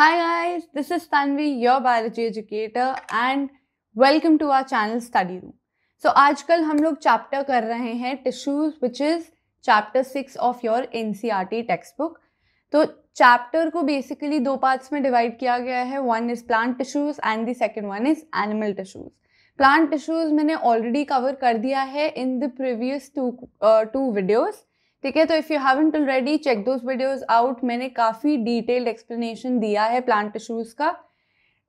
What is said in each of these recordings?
Hi guys, this is Tanvi, your biology educator and welcome to our channel Study Room. So आजकल हम लोग chapter कर रहे हैं tissues which is chapter six of your N C R T textbook तो chapter को basically दो parts में डिवाइड किया गया है one is plant tissues and the second one is animal tissues plant tissues मैंने ऑलरेडी कवर कर दिया है in the previous two two videos ठीक है तो if you haven't already check those videos out मैंने काफ़ी डिटेल्ड एक्सप्लेनेशन दिया है प्लांट टिश्यूज़ का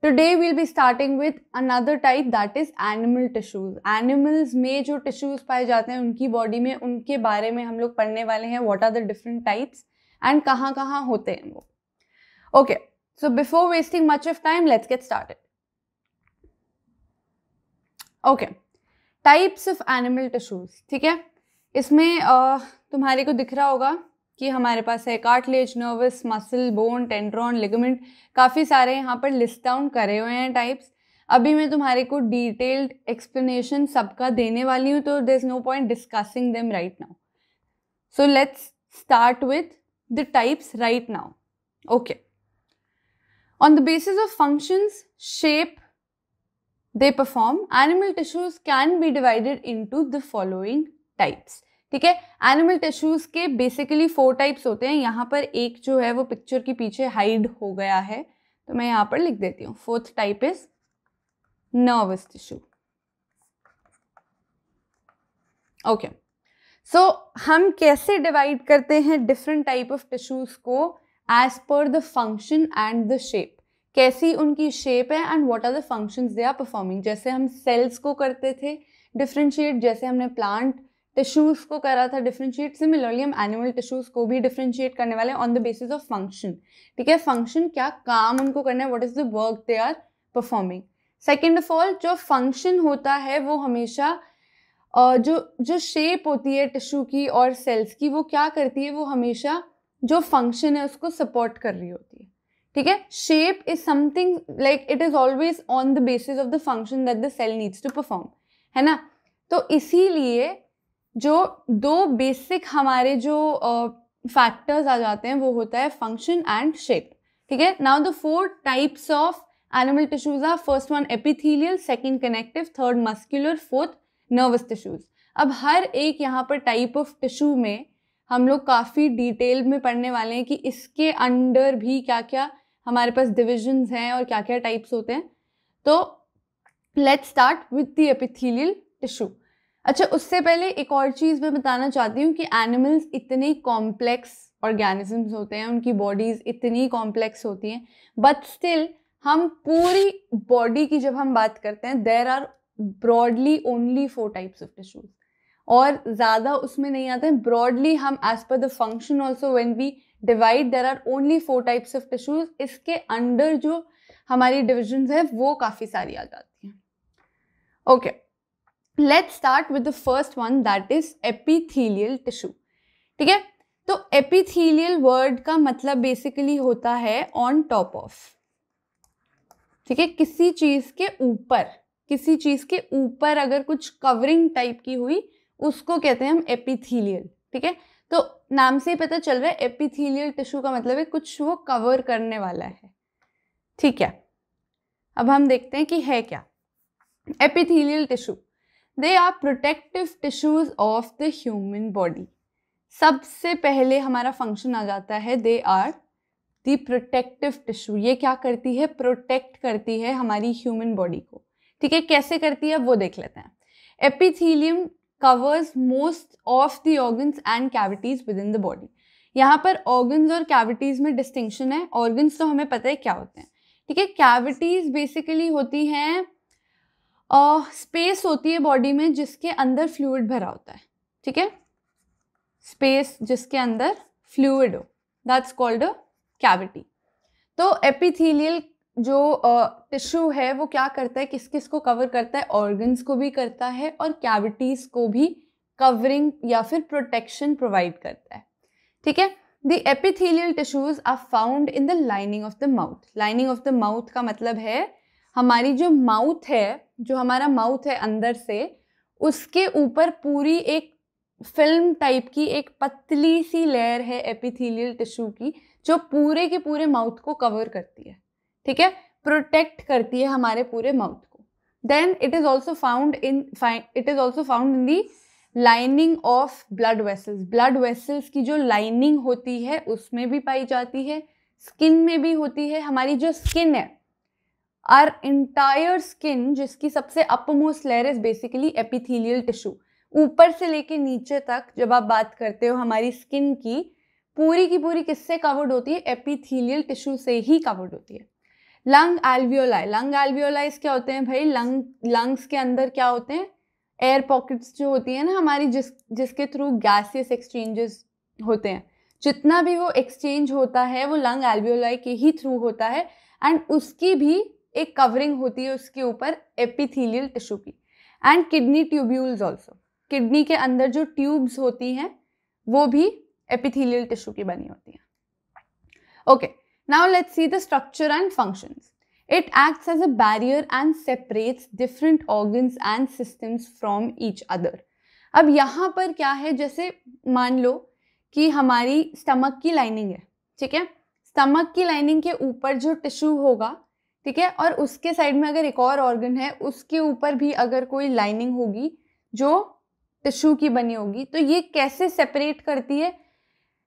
today will be starting with another type that is animal tissues animals में जो टिश्यूज़ पाए जाते हैं उनकी बॉडी में उनके बारे में हम लोग पढ़ने वाले हैं what are the different types and कहाँ कहाँ होते हैं वो okay so before wasting much of time let's get start okay types of animal tissues ठीक है इसमें uh, तुम्हारे को दिख रहा होगा कि हमारे पास है cartilage nerves muscle bone tendon ligament काफ़ी सारे यहाँ पर लिस्ट डाउन करे हुए हैं टाइप्स अभी मैं तुम्हारे को डिटेल्ड एक्सप्लेनेशन सबका देने वाली हूँ तो there is no point discussing them right now so let's start with the types right now okay on the basis of functions shape they perform animal tissues can be divided into the following types ठीक है animal tissues के basically four types होते हैं यहाँ पर एक जो है वो पिक्चर के पीछे हाइड हो गया है तो मैं यहाँ पर लिख देती हूँ fourth type is nervous tissue okay so हम कैसे डिवाइड करते हैं डिफरेंट टाइप ऑफ टिश्यूज को एज पर the function and the shape कैसी उनकी शेप है and what are the functions they are performing जैसे हम सेल्स को करते थे डिफ्रेंशिएट जैसे हमने प्लांट टिश्यूज़ को कर रहा था डिफ्रेंशिएट सिमिलरली हम एनिमल टिश्यूज़ को भी डिफ्रेंशिएट करने वाले on the basis of function ठीक है फंक्शन क्या काम उनको करना है what is the work they are performing second of all जो फंक्शन होता है वो हमेशा जो जो शेप होती है टिश्यू की और सेल्स की वो क्या करती है वो हमेशा जो फंक्शन है उसको सपोर्ट कर रही होती है ठीक है shape is something like it is always on the basis of the function that the cell needs to perform है ना तो इसीलिए जो दो बेसिक हमारे जो फैक्टर्स uh, आ जाते हैं वो होता है फंक्शन एंड शेप ठीक है now the four types of animal tissues are first one epithelial second connective third muscular fourth nervous tissues अब हर एक यहाँ पर टाइप ऑफ टिश्यू में हम लोग काफ़ी डिटेल में पढ़ने वाले हैं कि इसके अंडर भी क्या क्या हमारे पास डिविजन्स हैं और क्या क्या टाइप्स होते हैं तो let's start with the epithelial tissue अच्छा उससे पहले एक और चीज़ मैं बताना चाहती हूँ कि एनिमल्स इतने कॉम्प्लेक्स ऑर्गेनिजम्स होते हैं उनकी बॉडीज़ इतनी कॉम्प्लेक्स होती हैं बट स्टिल हम पूरी बॉडी की जब हम बात करते हैं there are broadly only four types of tissues और ज़्यादा उसमें नहीं आते हैं ब्रॉडली हम एज पर the function also when we divide there are only four types of tissues इसके अंडर जो हमारी डिविजन है वो काफ़ी सारी आ जाती हैं okay okay. Let's start with the first one that is epithelial tissue ठीक है तो एपिथीलियल वर्ड का मतलब बेसिकली होता है ऑन टॉप ऑफ ठीक है किसी चीज के ऊपर किसी चीज के ऊपर अगर कुछ कवरिंग टाइप की हुई उसको कहते हैं हम एपिथीलियल ठीक है तो नाम से ही पता चल रहा है एपिथीलियल टिश्यू का मतलब है कुछ वो कवर करने वाला है ठीक है अब हम देखते हैं कि है क्या epithelial tissue they are protective tissues of the human body सबसे पहले हमारा फंक्शन आ जाता है they are the protective tissue ये क्या करती है प्रोटेक्ट करती है हमारी ह्यूमन बॉडी को ठीक है कैसे करती है वो देख लेते हैं epithelium covers most of the organs and cavities within the body यहाँ पर ऑर्गन्स और कैविटीज़ में डिस्टिंक्शन है ऑर्गन्स तो हमें पता है क्या होते हैं ठीक है कैविटीज़ बेसिकली होती हैं स्पेस uh, होती है बॉडी में जिसके अंदर फ्लूड भरा होता है ठीक है स्पेस जिसके अंदर फ्लूड हो दैट्स कॉल्ड तो अ कैविटी तो एपिथीलियल जो टिश्यू uh, है वो क्या करता है किस किस को कवर करता है ऑर्गन्स को भी करता है और कैविटीज़ को भी कवरिंग या फिर प्रोटेक्शन प्रोवाइड करता है ठीक है the epithelial tissues are found in the lining of the mouth lining of the mouth का मतलब है हमारी जो माउथ है जो हमारा माउथ है अंदर से उसके ऊपर पूरी एक फिल्म टाइप की एक पतली सी लेयर है एपिथेलियल टिश्यू की जो पूरे के पूरे माउथ को कवर करती है ठीक है प्रोटेक्ट करती है हमारे पूरे माउथ को then it is also found in it is also found in the lining of blood vessels blood vessels की जो लाइनिंग होती है उसमें भी पाई जाती है स्किन में भी होती है हमारी जो स्किन है आर इंटायर स्किन जिसकी सबसे upmost layer is basically epithelial tissue ऊपर से लेके नीचे तक जब आप बात करते हो हमारी स्किन की पूरी की पूरी किससे कवर्ड होती है एपिथीलियल टिश्यू से ही कवर्ड होती है लंग एल्वियोलाई लंग एल्वियोलाइज क्या होते हैं भाई लंग लंग्स के अंदर क्या होते हैं एयर पॉकेट्स जो होती है ना हमारी जिस जिसके थ्रू गैसियस एक्सचेंजेस होते हैं जितना भी वो एक्सचेंज होता है वो लंग एल्वियोलाई के ही थ्रू होता है एंड उसकी भी एक कवरिंग होती है उसके ऊपर एपिथीलियल टिश्यू की and kidney tubules also kidney के अंदर जो ट्यूब्स होती हैं वो भी एपिथीलियल टिश्यू की बनी होती हैं okay now let's see the structure and functions it act as a barrier and separate different organ and system from each other अब यहाँ पर क्या है जैसे मान लो कि हमारी स्टमक की लाइनिंग है ठीक है स्टमक की लाइनिंग के ऊपर जो टिश्यू होगा ठीक है और उसके साइड में अगर एक और ऑर्गन है उसके ऊपर भी अगर कोई लाइनिंग होगी जो टिश्यू की बनी होगी तो ये कैसे सेपरेट करती है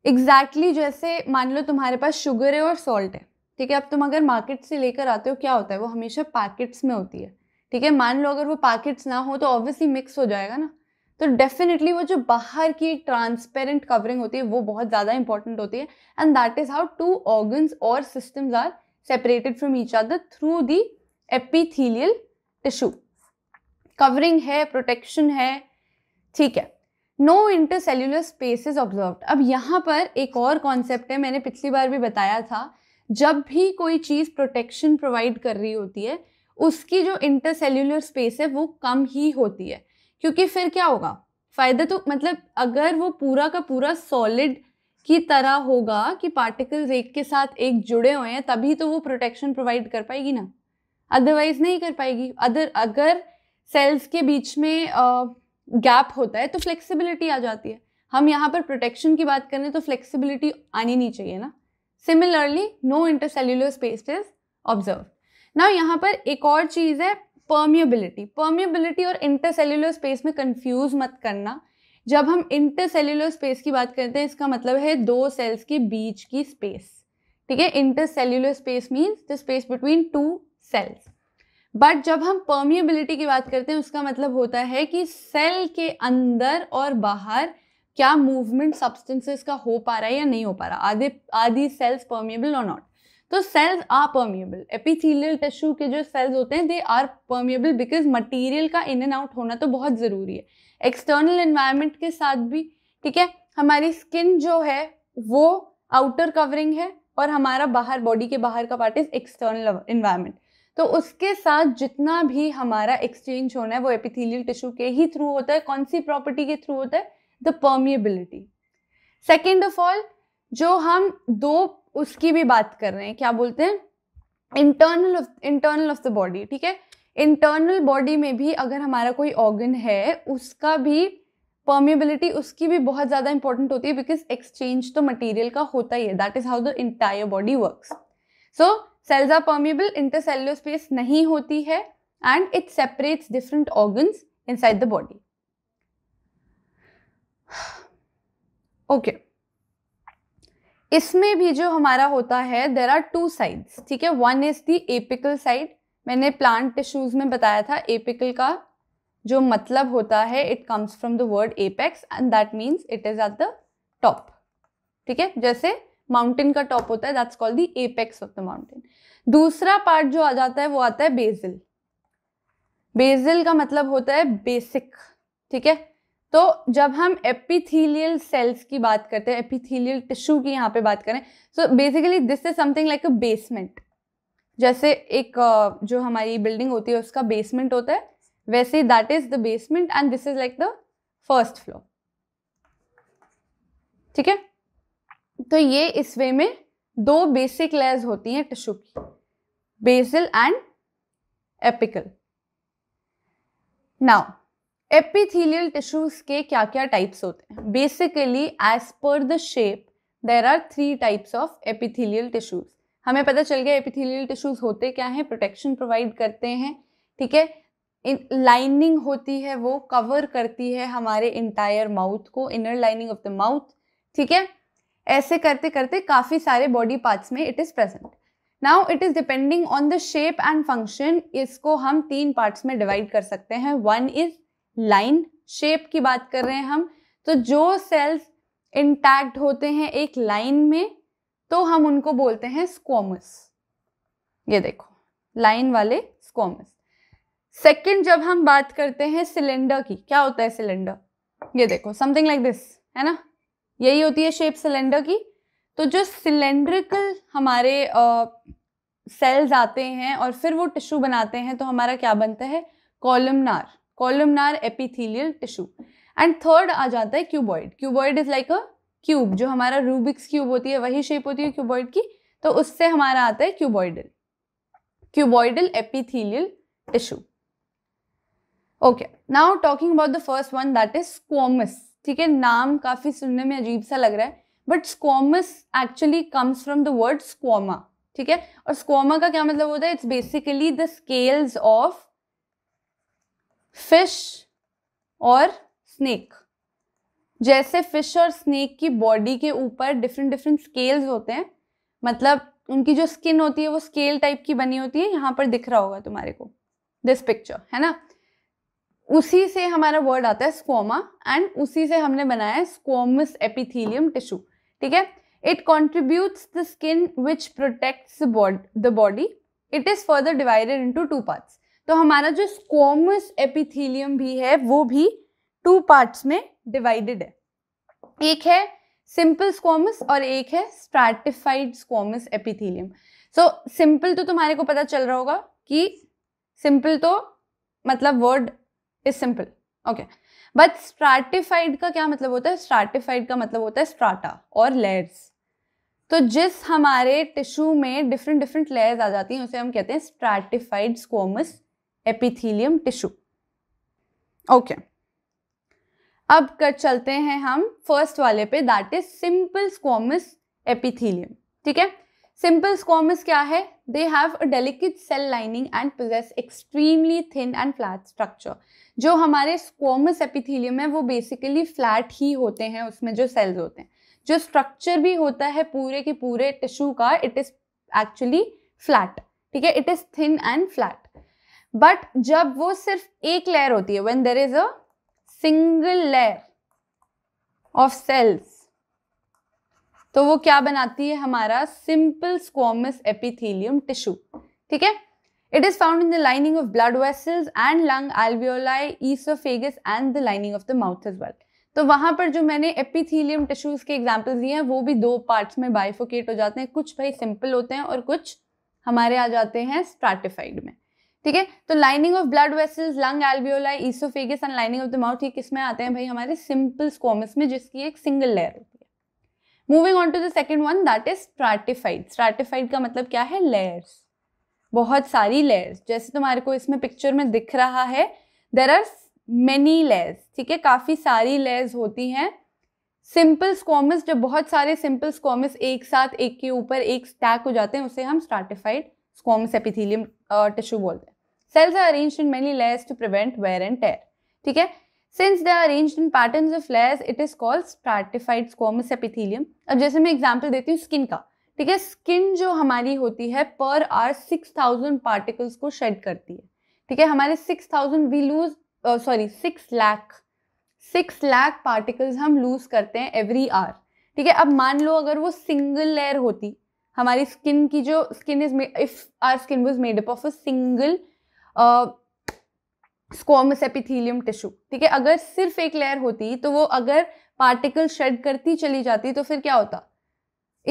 एग्जैक्टली exactly जैसे मान लो तुम्हारे पास शुगर है और सॉल्ट है ठीक है अब तुम अगर मार्केट से लेकर आते हो क्या होता है वो हमेशा पैकेट्स में होती है ठीक है मान लो अगर वो पैकेट्स ना हो तो ऑब्वियसली मिक्स हो जाएगा ना तो डेफिनेटली वो जो बाहर की एक ट्रांसपेरेंट कवरिंग होती है वो बहुत ज़्यादा इंपॉर्टेंट होती है and that is how two organs और systems are separated from each other through the epithelial tissue covering है protection है ठीक है no intercellular space is observe अब यहाँ पर एक और कॉन्सेप्ट है मैंने पिछली बार भी बताया था जब भी कोई चीज़ प्रोटेक्शन प्रोवाइड कर रही होती है उसकी जो इंटर सेल्यूलर स्पेस है वो कम ही होती है क्योंकि फिर क्या होगा फ़ायदा तो मतलब अगर वो पूरा का पूरा सॉलिड की तरह होगा कि पार्टिकल्स एक के साथ एक जुड़े हुए हैं तभी तो वो प्रोटेक्शन प्रोवाइड कर पाएगी ना अदरवाइज नहीं कर पाएगी अदर अगर सेल्स के बीच में गैप uh, होता है तो फ्लेक्सिबिलिटी आ जाती है हम यहाँ पर प्रोटेक्शन की बात करें तो फ्लेक्सिबिलिटी आनी नहीं चाहिए ना similarly no intercellular space is observe ना यहाँ पर एक और चीज़ है परमिएबिलिटी परमिएबिलिटी और इंटरसेल्यूलर स्पेस में कन्फ्यूज़ मत करना जब हम सेल्यूलर स्पेस की बात करते हैं इसका मतलब है दो सेल्स के बीच की स्पेस ठीक है intercellular space means the space between two cells but जब हम परमिएबिलिटी की बात करते हैं उसका मतलब होता है कि सेल के अंदर और बाहर क्या मूवमेंट सब्सटेंसेस का हो पा रहा है या नहीं हो पा रहा आधे आधी सेल्स परमिएबल और नॉट तो cells are permeable epithelial tissue के जो सेल्स होते हैं they are permeable because material का इन एंड आउट होना तो बहुत ज़रूरी है एक्सटर्नल इन्वायरमेंट के साथ भी ठीक है हमारी स्किन जो है वो आउटर कवरिंग है और हमारा बाहर बॉडी के बाहर का पार्ट इज एक्सटर्नल इन्वायरमेंट तो उसके साथ जितना भी हमारा एक्सचेंज होना है वो एपिथेलियल टिश्यू के ही थ्रू होता है कौन सी प्रॉपर्टी के थ्रू होता है the permeability second of all जो हम दो उसकी भी बात कर रहे हैं क्या बोलते हैं internal internal of the body ठीक है इंटरनल बॉडी में भी अगर हमारा कोई ऑर्गन है उसका भी परमेबिलिटी उसकी भी बहुत ज़्यादा इंपॉर्टेंट होती है बिकॉज एक्सचेंज तो मटेरियल का होता ही है that is how the entire body works so cells are permeable intercellular space नहीं होती है and it separates different organs side the body okay इसमें भी जो हमारा होता है देर आर टू साइड्स ठीक है one is the apical side मैंने प्लांट टिश्यूज़ में बताया था एपिकल का जो मतलब होता है it comes from the word apex and that means it is at the top ठीक है जैसे माउंटेन का टॉप होता है that's called the apex of the mountain दूसरा पार्ट जो आ जाता है वो आता है बेजिल बेजिल का मतलब होता है बेसिक ठीक है तो जब हम एपिथीलियल सेल्स की बात करते हैं एपिथीलियल टिश्यू की यहाँ पे बात करें so basically this is something like a basement जैसे एक जो हमारी बिल्डिंग होती है उसका बेसमेंट होता है वैसे that is the basement and this is like the first floor ठीक है तो ये इस वे में दो बेसिक लेयर्स होती हैं टिश्यू की basal and apical now epithelial tissues के क्या क्या टाइप्स होते हैं बेसिकली एज पर the shape there are three types of epithelial tissues हमें पता चल गया एपिथेलियल टिश्यूज होते क्या हैं प्रोटेक्शन प्रोवाइड करते हैं ठीक है इन लाइनिंग होती है वो कवर करती है हमारे इंटायर माउथ को inner lining of the mouth ठीक है ऐसे करते करते काफ़ी सारे बॉडी पार्ट्स में it is present now it is depending on the shape and function इसको हम तीन पार्ट्स में डिवाइड कर सकते हैं वन इज़ लाइन शेप की बात कर रहे हैं हम तो जो सेल्स इंटैक्ट होते हैं एक लाइन में तो हम उनको बोलते हैं स्कोमस ये देखो लाइन वाले स्कोमस सेकंड जब हम बात करते हैं सिलेंडर की क्या होता है सिलेंडर ये देखो समथिंग लाइक दिस है ना यही होती है शेप सिलेंडर की तो जो सिलेंड्रिकल हमारे सेल्स uh, आते हैं और फिर वो टिश्यू बनाते हैं तो हमारा क्या बनता है columnar columnar epithelial tissue and third आ जाता है cuboid cuboid is like a cube जो हमारा रूबिक्स क्यूब होती है वही शेप होती है क्यूबॉइड की तो उससे हमारा आता है cuboidal cuboidal epithelial tissue okay now talking about the first one that is squamous ठीक है नाम काफी सुनने में अजीब सा लग रहा है but squamous actually comes from the word squama ठीक है और स्कोमा का क्या मतलब होता है it's basically the scales of fish और स्नेक जैसे फिश और स्नेक की बॉडी के ऊपर डिफरेंट डिफरेंट स्केल्स होते हैं मतलब उनकी जो स्किन होती है वो स्केल टाइप की बनी होती है यहाँ पर दिख रहा होगा तुम्हारे को दिस पिक्चर है ना उसी से हमारा वर्ड आता है स्कोमा एंड उसी से हमने बनाया है स्कोमस एपिथीलियम टिश्यू ठीक है it contributes the skin which protects the body it is further divided into two parts तो हमारा जो स्कोमस एपिथीलियम भी है वो भी टू पार्ट्स में डिवाइडेड है एक है सिंपल स्क्वामस और एक है stratified squamous epithelium so simple तो तुम्हारे को पता चल रहा होगा कि सिंपल तो मतलब word is simple okay but stratified का क्या मतलब होता है स्ट्रैटिफाइड का मतलब होता है स्ट्राटा और लेयर्स तो जिस हमारे टिश्यू में डिफरेंट डिफरेंट लेयर्स आ जाती हैं उसे हम कहते हैं stratified squamous epithelium tissue okay okay. अब कर चलते हैं हम फर्स्ट वाले पे that is simple squamous epithelium ठीक है सिंपल स्कोमिस क्या है they have a delicate cell lining and possess extremely thin and flat structure जो हमारे स्क्वामस एपिथीलियम है वो बेसिकली फ्लैट ही होते हैं उसमें जो सेल्स होते हैं जो स्ट्रक्चर भी होता है पूरे के पूरे टिश्यू का इट इज एक्चुअली फ्लैट ठीक है it is thin and flat but जब वो सिर्फ एक लेयर होती है when there is a single layer of cells तो वो क्या बनाती है हमारा सिंपल स्क्वामस एपिथेलियम टिश्यू ठीक है it is found in the lining of blood vessels and lung alveoli, esophagus and the lining of the mouth is well. तो वहां पर जो मैंने एपिथीलियम टिश्यूज के एग्जाम्पल दिए हैं वो भी दो पार्ट्स में बाइफोकेट हो जाते हैं कुछ भाई सिंपल होते हैं और कुछ हमारे आ जाते हैं स्ट्राटिफाइड में ठीक है तो lining of blood vessels lung alveoli oesophagus and lining of the mouth ये किसमें आते हैं भाई हमारे सिंपल स्कोमस में जिसकी एक सिंगल लेयर होती है moving on to the second one that is stratified stratified का मतलब क्या है लेयर्स बहुत सारी लेयर्स जैसे तुम्हारे को इसमें पिक्चर में दिख रहा है देर आर मेनी लेयर्स ठीक है काफ़ी सारी लेयर्स होती हैं सिंपल स्कोमस जब बहुत सारे सिंपल स्कोमस एक साथ एक के ऊपर एक स्टैक हो जाते हैं उसे हम स्ट्राटिफाइड स्कोमस एपिथीलियम टिश्यू बोलते हैं Cells are arranged in many layers to prevent wear and tear. ठीक है since they are arranged in patterns of layers it is called stratified squamous epithelium अब जैसे मैं एग्जांपल देती हूँ स्किन का ठीक है स्किन जो हमारी होती है पर आर 6000 पार्टिकल्स को शेड करती है ठीक है हमारे 6000 we lose sorry 6 lakh 6 lakh particles हम लूज करते हैं एवरी आर ठीक है अब मान लो अगर वो सिंगल लेयर होती हमारी स्किन की जो skin is if our skin was made up of a single squamous epithelium tissue ठीक है अगर सिर्फ एक लेयर होती तो वो अगर पार्टिकल शेड करती चली जाती तो फिर क्या होता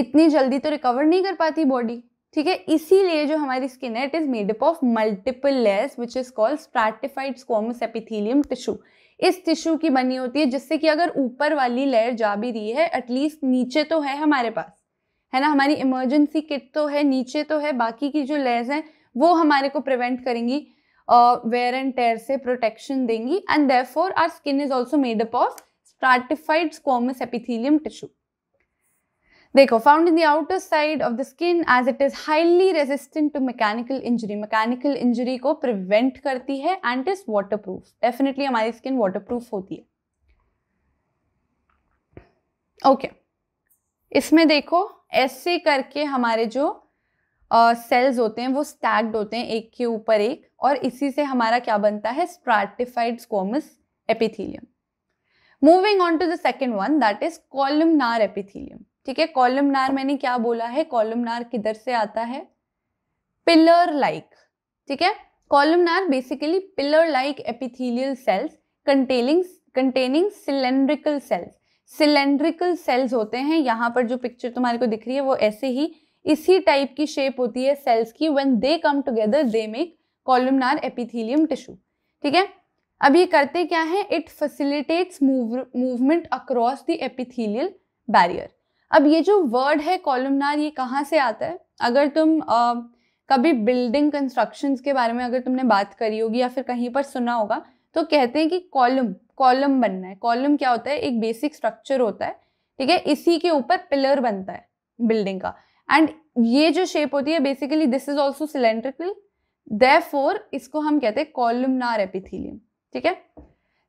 इतनी जल्दी तो रिकवर नहीं कर पाती बॉडी ठीक है इसीलिए जो हमारी स्किन है it is made up of multiple layers which is called stratified squamous epithelium tissue इस टिश्यू की बनी होती है जिससे कि अगर ऊपर वाली लेयर जा भी रही है एटलीस्ट नीचे तो है हमारे पास है ना हमारी इमरजेंसी किट तो है नीचे तो है बाकी की जो लेयर्स हैं वो हमारे को प्रिवेंट करेंगी वेयर एंड टेयर से प्रोटेक्शन देंगी and therefore our skin is also made up of stratified squamous epithelium tissue देखो found in the outer side of the skin as it is highly resistant to mechanical injury mechanical injury को prevent करती है and is waterproof definitely हमारी skin waterproof होती है okay okay. इसमें देखो ऐसे करके हमारे जो सेल्स uh, होते हैं वो स्टैक्ड होते हैं एक के ऊपर एक और इसी से हमारा क्या बनता है stratified squamous epithelium moving on to the second one that is columnar epithelium ठीक है कॉलमनार मैंने क्या बोला है कॉलमनार किधर से आता है पिलर लाइक ठीक है columnar basically pillar like epithelial cells containing containing cylindrical cells cylindrical cells होते हैं यहाँ पर जो पिक्चर तुम्हारे को दिख रही है वो ऐसे ही इसी टाइप की शेप होती है सेल्स की when they come together they make columnar epithelium tissue ठीक है अब ये करते क्या है it facilitates movement across the epithelial barrier अब ये जो वर्ड है कॉलमनार ये कहाँ से आता है अगर तुम आ, कभी बिल्डिंग कंस्ट्रक्शंस के बारे में अगर तुमने बात करी होगी या फिर कहीं पर सुना होगा तो कहते हैं कि कॉलम कॉलम बनना है कॉलम क्या होता है एक बेसिक स्ट्रक्चर होता है ठीक है इसी के ऊपर पिलर बनता है बिल्डिंग का एंड ये जो शेप होती है basically this is also cylindrical they इसको हम कहते हैं कॉलमनार एपिथीलियम ठीक है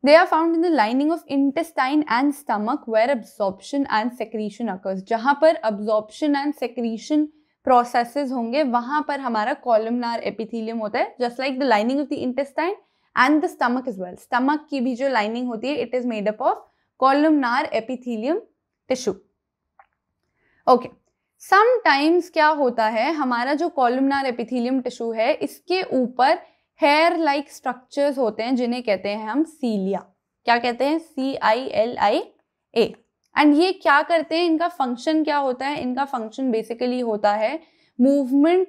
they are found in the lining of intestine and stomach where absorption and secretion occurs जहां पर अब्जॉर्बशन एंड सेक्रीशन प्रोसेस होंगे वहां पर हमारा कॉलमनार एपिथिलियम होता है just like the lining of the intestine and the stomach as well stomach की भी जो लाइनिंग होती है it is made up of columnar epithelium tissue okay okay. Sometimes क्या होता है हमारा जो कॉलमनार एपिथीलियम टिश्यू है इसके ऊपर हेयर लाइक स्ट्रक्चर्स होते हैं जिन्हें कहते हैं हम सीलिया क्या कहते हैं सी I L I A and ये क्या करते हैं इनका फंक्शन क्या होता है इनका फंक्शन बेसिकली होता है मूवमेंट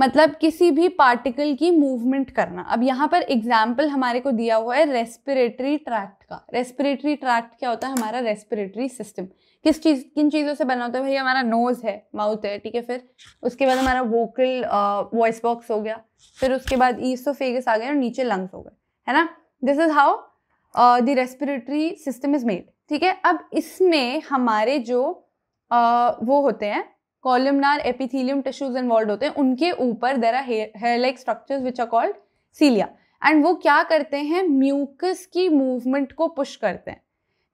मतलब किसी भी पार्टिकल की मूवमेंट करना अब यहाँ पर एग्जाम्पल हमारे को दिया हुआ है रेस्पिरेटरी ट्रैक्ट का रेस्पिरेटरी ट्रैक्ट क्या होता है हमारा रेस्पिरेटरी सिस्टम किस चीज़ किन चीज़ों से बना होता है भाई हमारा नोज़ है माउथ है ठीक है फिर उसके बाद हमारा वोकल वॉइस बॉक्स हो गया फिर उसके बाद फेगस आ गया और नीचे लंग्स हो गए है ना this is how the respiratory system is made ठीक है अब इसमें हमारे जो uh, वो होते हैं कॉलमनार एपिथीलियम टिश्यूज इन्वॉल्व होते हैं उनके ऊपर there are hair like structures which are called cilia and वो क्या करते हैं म्यूकस की मूवमेंट को पुश करते हैं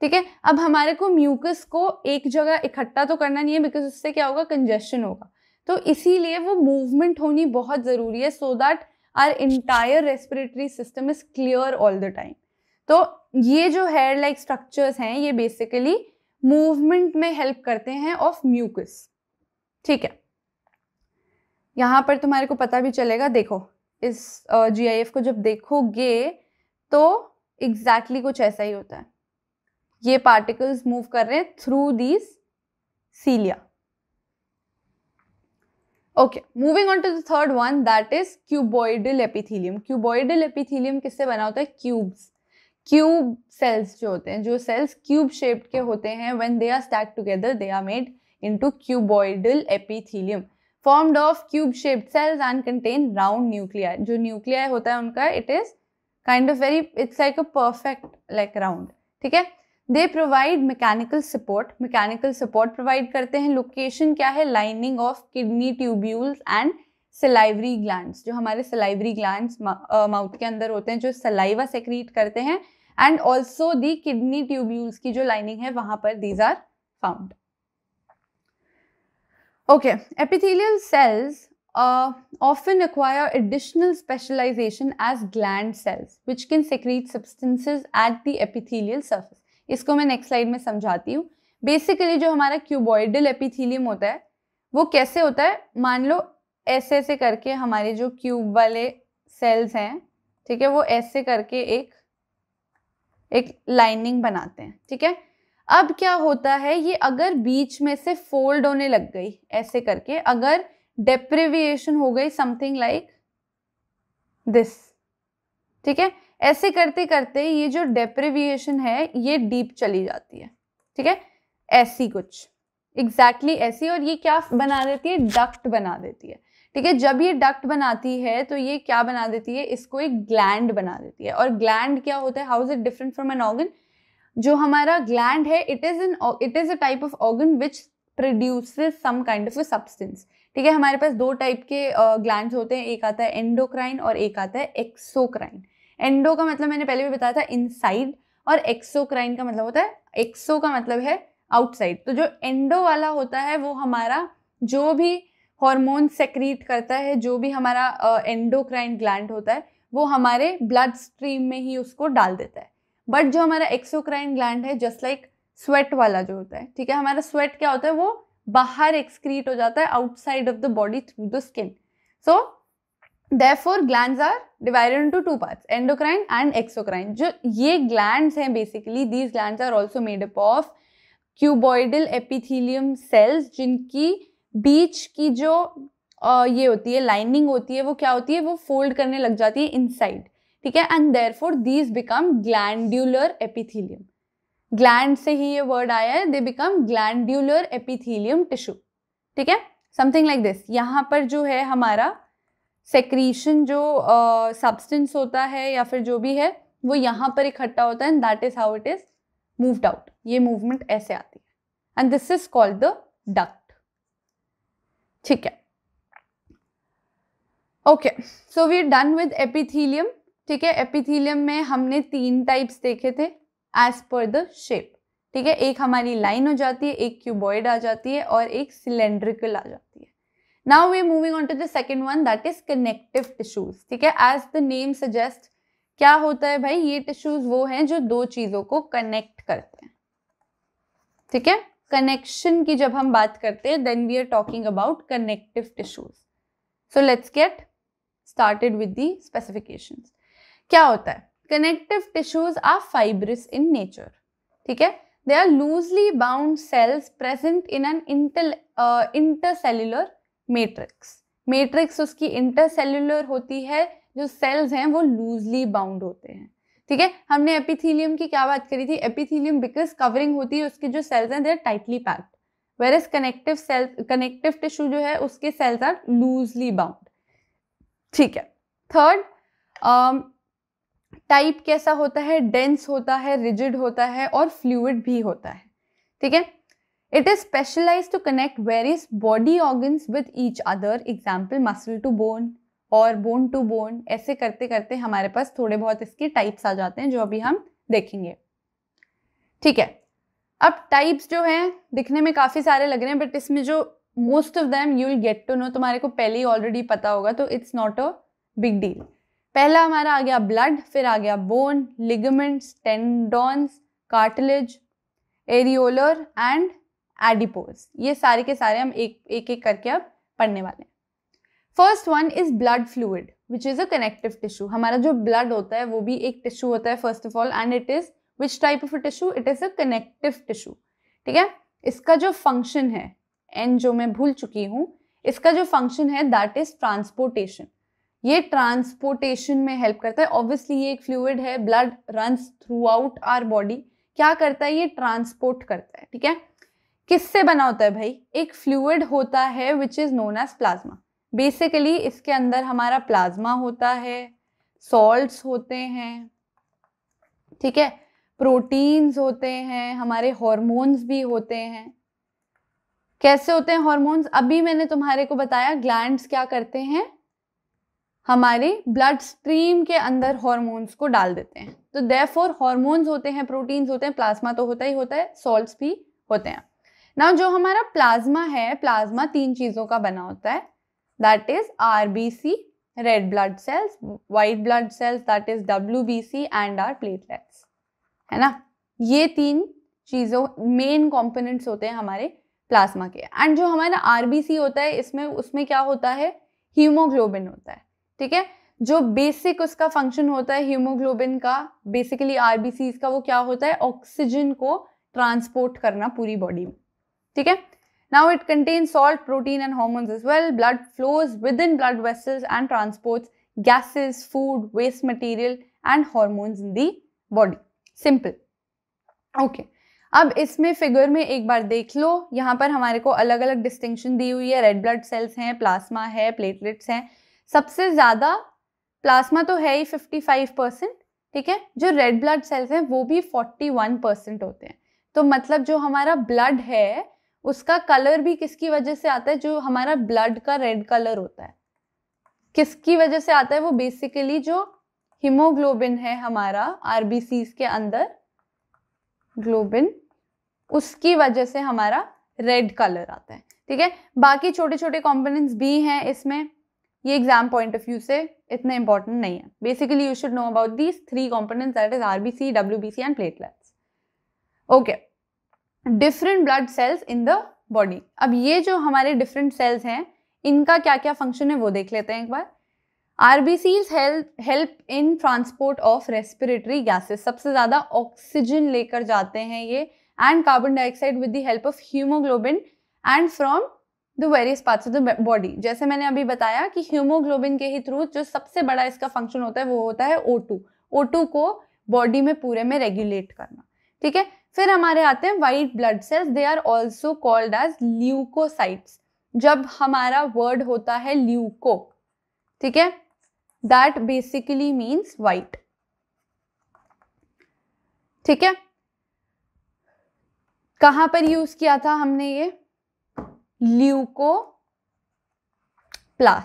ठीक है अब हमारे को म्यूकस को एक जगह इकट्ठा तो करना नहीं है बिकॉज उससे क्या होगा कंजेशन होगा तो इसीलिए वो मूवमेंट होनी बहुत ज़रूरी है so that our entire respiratory system is clear all the time तो ये जो हेयर लाइक स्ट्रक्चर्स हैं ये बेसिकली मूवमेंट में हेल्प करते हैं ऑफ म्यूकस ठीक है यहाँ पर तुम्हारे को पता भी चलेगा देखो इस जी uh, को जब देखोगे तो एग्जैक्टली exactly कुछ ऐसा ही होता है ये पार्टिकल्स मूव कर रहे हैं through these cilia okay moving on to the third one that is cuboidal epithelium cuboidal epithelium किससे बना होता है क्यूब्स क्यूब सेल्स जो होते हैं जो सेल्स क्यूब शेप्ड के होते हैं when they are stack together they are made into cuboidal epithelium formed of cube shaped cells and contain round nuclei जो न्यूक्लिया होता है उनका it is kind of very it's like a perfect like round ठीक है they provide mechanical support mechanical support provide करते हैं location क्या है lining of kidney tubules and salivary gland जो हमारे सलाइवरी ग्लैंड माउथ के अंदर होते हैं जो सलाइवा सेक्रीट करते हैं and also the kidney tubules की जो लाइनिंग है वहां पर these are found okay epithelial cells often acquire additional specialisation as gland cells which can secrete substances at at epithelial epithelial इसको मैं नेक्स्ट स्लाइड में समझाती हूँ बेसिकली जो हमारा क्यूबॉइडल एपिथीलियम होता है वो कैसे होता है मान लो ऐसे ऐसे करके हमारे जो क्यूब वाले सेल्स हैं ठीक है वो ऐसे करके एक एक लाइनिंग बनाते हैं ठीक है अब क्या होता है ये अगर बीच में से फोल्ड होने लग गई ऐसे करके अगर डेप्रिविएशन हो गई समथिंग लाइक दिस ठीक है ऐसे करते करते ये जो डेप्रिविएशन है ये डीप चली जाती है ठीक है ऐसी कुछ एग्जैक्टली exactly ऐसी और ये क्या बना देती है डक्ट बना देती है ठीक है जब ये डक्ट बनाती है तो ये क्या बना देती है इसको एक ग्लैंड बना देती है और ग्लैंड क्या होता है how is it different from an organ जो हमारा ग्लैंड है it is an it is a type of organ which produce some kind of a substance ठीक है हमारे पास दो टाइप के ग्लैंड uh, होते हैं एक आता है एंडोक्राइन और एक आता है एक्सोक्राइन एंडो का मतलब मैंने पहले भी बताया था इनसाइड और एक्सोक्राइन का मतलब होता है एक्सो का मतलब है आउटसाइड तो जो एंडो वाला होता है वो हमारा जो भी हॉर्मोन सेक्रीट करता है जो भी हमारा एंडोक्राइन ग्लैंड होता है वो हमारे ब्लड स्ट्रीम में ही उसको डाल देता है बट जो हमारा एक्सोक्राइन ग्लैंड है जस्ट लाइक स्वेट वाला जो होता है ठीक है हमारा स्वेट क्या होता है वो बाहर एक्सक्रीट हो जाता है outside of the body through the skin so therefore glands are divided into two parts endocrine and exocrine जो ये ग्लैंड्स हैं basically these gland are also made up of cuboidal epithelium cells जिनकी बीच की जो uh, ये होती है लाइनिंग होती है वो क्या होती है वो फोल्ड करने लग जाती है इनसाइड ठीक है and therefore these become glandular epithelium gland से ही ये वर्ड आया है they become glandular epithelium tissue ठीक है समथिंग लाइक दिस यहाँ पर जो है हमारा सेक्रीशन जो सब्सटेंस uh, होता है या फिर जो भी है वो यहाँ पर इकट्ठा होता है and that is how it is moved out ये मूवमेंट ऐसे आती है and this is called the duct ठीक है okay so we done with epithelium ठीक है एपिथीलियम में हमने तीन टाइप्स देखे थे एज पर द शेप ठीक है एक हमारी लाइन हो जाती है एक क्यूबॉइड आ जाती है और एक सिलेंड्रिकल आ जाती है now we moving on to the second one that is connective tissues ठीक है एज द नेम सजेस्ट क्या होता है भाई ये टिश्यूज वो हैं जो दो चीजों को कनेक्ट करते हैं ठीक है कनेक्शन की जब हम बात करते हैं then we are talking about connective tissues so let's get started with the specification क्या होता है connective tissues are fibrous in nature ठीक है they are loosely bound cells present in an inter intercellular matrix matrix उसकी intercellular होती है जो cells हैं वो लूजली बाउंड होते हैं ठीक है हमने एपिथीलियम की क्या बात करी थी एपिथीलियम बिकॉज कवरिंग होती है उसके जो सेल्स हैं there tightly packed where is connective cell connective tissue जो है उसके सेल्स आर लूजली बाउंड ठीक है थर्ड टाइप um, कैसा होता है डेंस होता है रिजिड होता है और फ्लूड भी होता है ठीक है It is specialized to connect various body organs with each other, example muscle to bone और बोन टू बोन ऐसे करते करते हमारे पास थोड़े बहुत इसके टाइप्स आ जाते हैं जो अभी हम देखेंगे ठीक है अब टाइप्स जो हैं दिखने में काफ़ी सारे लग रहे हैं बट इसमें जो most of them you will get to know तुम्हारे को पहले ही ऑलरेडी पता होगा तो it's not a big deal पहला हमारा आ गया ब्लड फिर आ गया bone ligaments tendons cartilage areolar and adipose ये सारे के सारे हम एक एक, एक करके अब पढ़ने वाले हैं first one is blood fluid which is a connective tissue हमारा जो ब्लड होता है वो भी एक टिश्यू होता है first of all and it is which type of tissue it is a connective tissue ठीक है इसका जो फंक्शन है एंड जो मैं भूल चुकी हूँ इसका जो फंक्शन है दैट इज़ ट्रांसपोर्टेशन ये ट्रांसपोर्टेशन में हेल्प करता है ऑब्वियसली ये एक फ्लूड है blood run throughout our body क्या करता है ये ट्रांसपोर्ट करता है ठीक है किससे बना होता है भाई एक फ्लूड होता है which is known as plasma basically इसके अंदर हमारा प्लाज्मा होता है सॉल्ट्स होते हैं ठीक है प्रोटीन्स होते हैं हमारे हॉर्मोन्स भी होते हैं कैसे होते हैं हॉर्मोन्स अभी मैंने तुम्हारे को बताया ग्लैंड्स क्या करते हैं हमारे ब्लड स्ट्रीम के अंदर हॉर्मोन्स को डाल देते हैं तो देयरफॉर हॉर्मोन्स होते हैं प्रोटीन्स होते हैं प्लाज्मा तो होता ही होता है सॉल्ट्स भी होते हैं ना जो हमारा प्लाज्मा है प्लाज्मा तीन चीज़ों का बना होता है that is R B C red blood cells white blood cells that is W B C and our platelets है ना ये तीन चीज़ों मेन कॉम्पोनेंट्स होते हैं हमारे प्लाज्मा के एंड जो हमारा आर होता है इसमें उसमें क्या होता है हीमोग्लोबिन होता है ठीक है जो बेसिक उसका फंक्शन होता है हीमोग्लोबिन का बेसिकली आर का वो क्या होता है ऑक्सीजन को ट्रांसपोर्ट करना पूरी बॉडी में ठीक है now it contain salt protein and hormones as well blood flows within blood vessels and transport gases food waste material and hormones in the body simple okay अब इसमें figure में एक बार देख लो यहाँ पर हमारे को अलग अलग डिस्टिंक्शन दी हुई है रेड ब्लड सेल्स हैं प्लाज्मा है प्लेटलेट्स हैं सबसे ज़्यादा प्लाज्मा तो है ही 55 परसेंट ठीक है जो रेड ब्लड सेल्स हैं वो भी 41 परसेंट होते हैं तो मतलब जो हमारा ब्लड है उसका कलर भी किसकी वजह से आता है जो हमारा ब्लड का रेड कलर होता है किसकी वजह से आता है वो बेसिकली जो हीमोग्लोबिन है हमारा आरबीसी के अंदर ग्लोबिन उसकी वजह से हमारा रेड कलर आता है ठीक है बाकी छोटे छोटे कॉम्पोनेंट्स भी हैं इसमें ये एग्जाम पॉइंट ऑफ व्यू से इतना इंपॉर्टेंट नहीं है basically you should know about these three components that is RBC C and platelets okay different blood cells in the body अब ये जो हमारे डिफरेंट सेल्स हैं इनका क्या क्या फंक्शन है वो देख लेते हैं एक बार R B cells help in transport of respiratory gases सबसे ज़्यादा ऑक्सीजन लेकर जाते हैं ये and carbon dioxide with the help of haemoglobin and from the various parts of the body जैसे मैंने अभी बताया कि ह्यूमोग्लोबिन के ही थ्रू जो सबसे बड़ा इसका फंक्शन होता है वो होता है ओ टू ओ टू को बॉडी में पूरे में रेगुलेट करना ठीक है फिर हमारे आते हैं white blood cells they are also called as leucocytes जब हमारा वर्ड होता है ल्यूको ठीक है दैट बेसिकली मीन्स वाइट ठीक है कहां पर यूज किया था हमने ये leuco leuco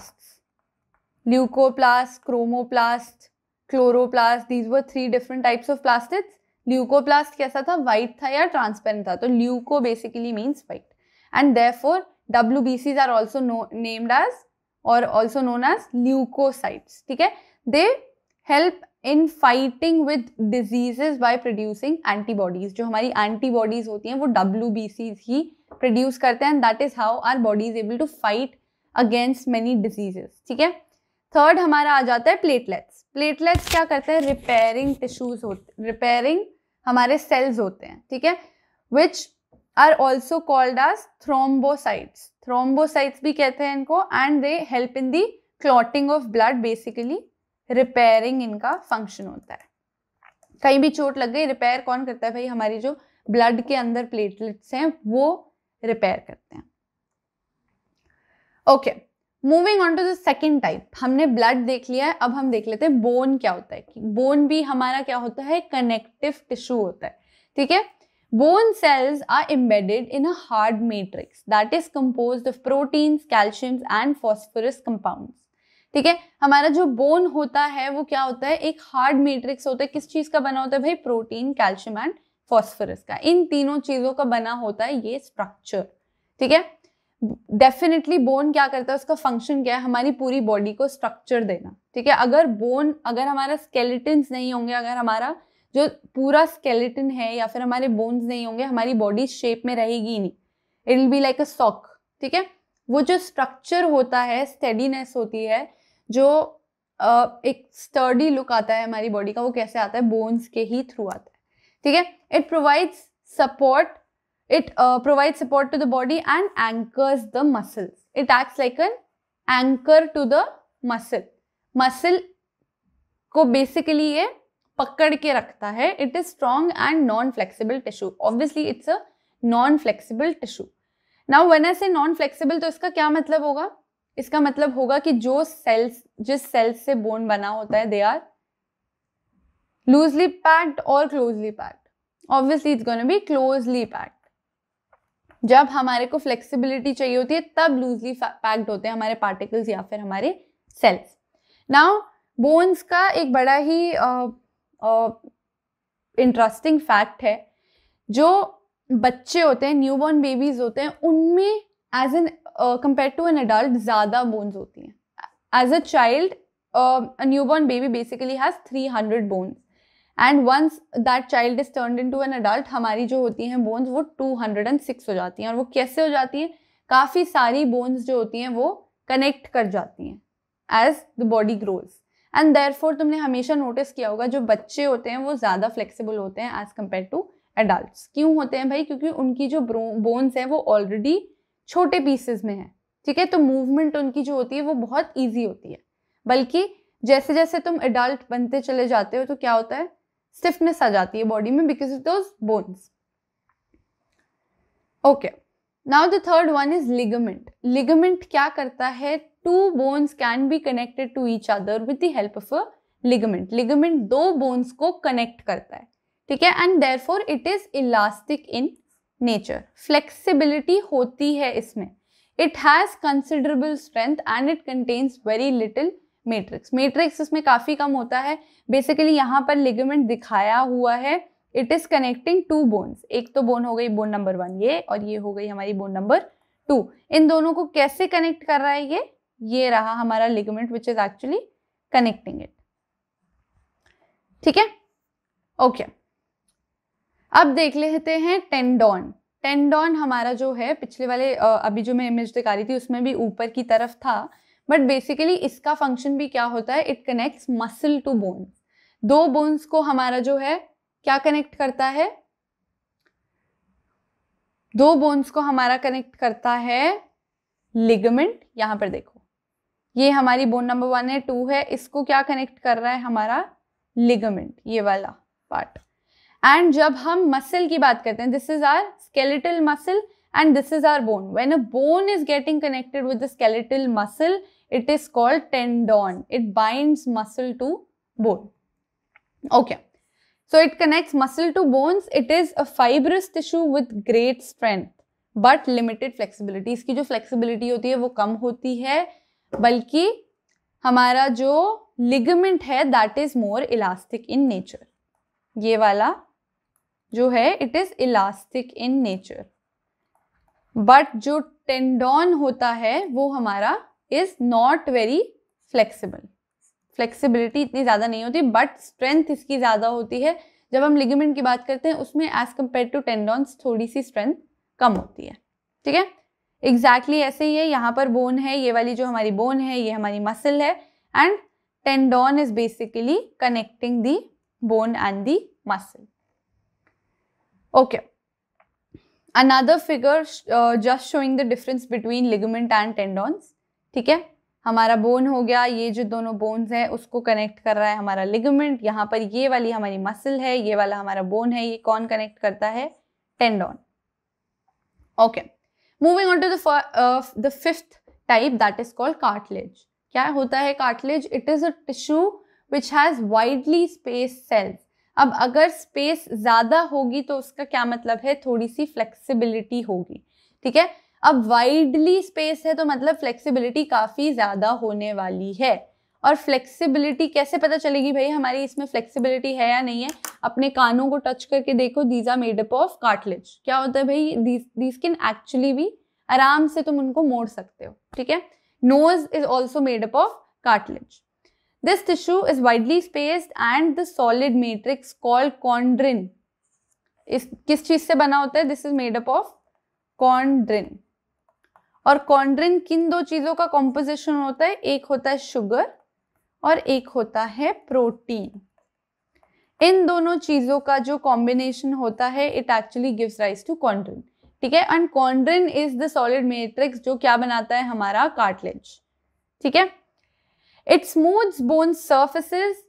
leucoplast chromoplast chloroplast these were three different types of plastics leucoplast कैसा था वाइट था या ट्रांसपेरेंट था तो leuco basically means white and therefore W B Cs are also named as और ऑल्सो नोन एज ल्यूकोसाइट्स ठीक है they help in fighting with diseases by producing antibodies जो हमारी एंटीबॉडीज होती हैं वो डब्ल्यू बी सीज ही produce करते हैं and that is how our bodies able to fight against many diseases ठीक है थर्ड हमारा आ जाता है प्लेटलेट्स प्लेटलेट्स क्या करते हैं रिपेयरिंग टिश्यूज होते रिपेयरिंग हमारे सेल्स होते हैं ठीक है which are also called as thrombocytes thrombocytes भी कहते हैं इनको and they help in the clotting of blood basically repairing इनका फंक्शन होता है कहीं भी चोट लग गई रिपेयर कौन करता है भाई हमारी जो ब्लड के अंदर प्लेटलेट्स हैं वो रिपेयर करते हैं okay okay. Moving on to the second type हमने ब्लड देख लिया है अब हम देख लेते हैं बोन क्या होता है बोन भी हमारा क्या होता है कनेक्टिव टिश्यू होता है ठीक है bone cells are embedded in a hard matrix that is compose of proteins, calciums and phosphorus compounds. ठीक है हमारा जो बोन होता है वो क्या होता है एक हार्ड मेट्रिक्स होता है किस चीज का बना होता है भाई प्रोटीन कैल्शियम एंड फॉस्फोरस का इन तीनों चीजों का बना होता है ये स्ट्रक्चर ठीक है डेफिनेटली बोन क्या करता है उसका फंक्शन क्या है हमारी पूरी बॉडी को स्ट्रक्चर देना ठीक है अगर बोन अगर हमारा स्केलेटन्स नहीं होंगे अगर हमारा जो पूरा स्केलेटन है या फिर हमारे बोन्स नहीं होंगे हमारी बॉडी शेप में रहेगी नहीं it will be like a sock ठीक है वो जो स्ट्रक्चर होता है स्टेडीनेस होती है जो एक स्टर्डी लुक आता है हमारी बॉडी का वो कैसे आता है बोन्स के ही थ्रू आता है ठीक है it provides support It uh, provides support to the body and anchors the muscles. It acts like an anchor to the muscle. Muscle को बेसिकली ये पकड़ के रखता है it is strong and non flexible tissue obviously it's a non flexible tissue now when I say non flexible तो इसका क्या मतलब होगा इसका मतलब होगा कि जो सेल्स जिस सेल्स से बोन बना होता है दे आर लूजली पैक्ड और closely packed obviously it's gonna be closely packed जब हमारे को फ्लेक्सिबिलिटी चाहिए होती है तब लूजली पैक्ड होते हैं हमारे पार्टिकल्स या फिर हमारे सेल्स नाउ बोन्स का एक बड़ा ही इंटरेस्टिंग uh, फैक्ट uh, है जो बच्चे होते हैं न्यूबॉर्न बेबीज होते हैं उनमें as an compare to an adult ज़्यादा बोन्स होती हैं as a child newborn baby basically has three hundred bones and once that child is turn into an adult हमारी जो होती हैं बोन्स वो टू हंड्रेड एंड सिक्स हो जाती हैं और वो कैसे हो जाती हैं काफ़ी सारी बोन्स जो होती हैं वो कनेक्ट कर जाती हैं as the body grows and therefore तुमने हमेशा नोटिस किया होगा जो बच्चे होते हैं वो ज़्यादा फ्लेक्सिबल होते हैं एज़ कम्पेयर टू एडल्ट क्यों होते हैं भाई क्योंकि उनकी जो बोन्स हैं वो ऑलरेडी छोटे पीसेज में है ठीक है तो मूवमेंट उनकी जो होती है वो बहुत ईजी होती है बल्कि जैसे जैसे तुम एडल्ट बनते चले जाते हो तो क्या होता है स्टिफनेस आ जाती है बॉडी में because of those bones okay now the third one is ligament ligament क्या करता है two bones can be connected to each other with the help of a ligament ligament दो बोन्स को कनेक्ट करता है ठीक है and therefore it is elastic in nature flexibility होती है इसमें it has considerable strength and it contains very little matrix matrix इसमें काफ़ी कम होता है बेसिकली यहाँ पर लिगमेंट दिखाया हुआ है it is connecting two bones एक तो बोन हो गई बोन नंबर वन ये और ये हो गई हमारी बोन नंबर टू इन दोनों को कैसे कनेक्ट कर रहा है ये ये रहा हमारा ligament which is actually connecting it ठीक है ओके अब देख लेते हैं टेंडॉन टेंडॉन हमारा जो है पिछले वाले अभी जो मैं इमेज दिखा रही थी उसमें भी ऊपर की तरफ था बट बेसिकली इसका फंक्शन भी क्या होता है it connects muscle to bones दो बोन्स को हमारा जो है क्या कनेक्ट करता है दो बोन्स को हमारा कनेक्ट करता है लिगमेंट यहां पर देखो ये हमारी बोन नंबर वन है टू है इसको क्या कनेक्ट कर रहा है हमारा लिगमेंट ये वाला पार्ट एंड जब हम मसल की बात करते हैं this is our skeletal muscle and this is our bone when a bone is getting connected with the skeletal muscle It is called tendon. It binds muscle to bone. Okay. So it connects muscle to bones. It is a fibrous tissue with great strength but limited flexibility. इसकी जो flexibility होती है वो कम होती है बल्कि हमारा जो ligament है that is more elastic in nature. ये वाला जो है it is elastic in nature. But जो टेंडॉन होता है वो हमारा is not very flexible flexibility इतनी ज़्यादा नहीं होती बट स्ट्रेंथ इसकी ज़्यादा होती है जब हम लिगमेंट की बात करते हैं उसमें एज कम्पेयर टू टेंडॉन्स थोड़ी सी स्ट्रेंथ कम होती है ठीक है एग्जैक्टली ऐसे ही है यहाँ पर बोन है ये वाली जो हमारी बोन है ये हमारी मसल है and tendon is basically connecting the bone and the muscle okay another figure just showing the difference between ligament and tendons ठीक है हमारा बोन हो गया ये जो दोनों बोन्स हैं उसको कनेक्ट कर रहा है हमारा लिगमेंट यहाँ पर ये वाली हमारी मसल है ये वाला हमारा बोन है ये कौन कनेक्ट करता है tendon okay moving on to the fifth type that is called cartilage क्या होता है cartilage it is a tissue which has widely space cells अब अगर स्पेस ज्यादा होगी तो उसका क्या मतलब है थोड़ी सी फ्लेक्सिबिलिटी होगी ठीक है अब वाइडली स्पेस है तो मतलब फ्लेक्सिबिलिटी काफ़ी ज़्यादा होने वाली है और फ्लेक्सिबिलिटी कैसे पता चलेगी भाई हमारी इसमें फ्लेक्सिबिलिटी है या नहीं है अपने कानों को टच करके देखो these are made up of cartilage क्या होता है भाई दीज कैन एक्चुअली भी आराम से तुम उनको मोड़ सकते हो ठीक है nose is also made up of cartilage this tissue is widely spaced and the solid matrix called chondrin इस किस चीज से बना होता है this is made up of chondrin और कॉन्ड्रिन किन दो चीज़ों का कॉम्पोजिशन होता है एक होता है शुगर और एक होता है प्रोटीन इन दोनों चीज़ों का जो कॉम्बिनेशन होता है it actually gives rise to chondrin ठीक है and chondrin is the solid matrix जो क्या बनाता है हमारा कार्टलेज ठीक है it smooth bone surfaces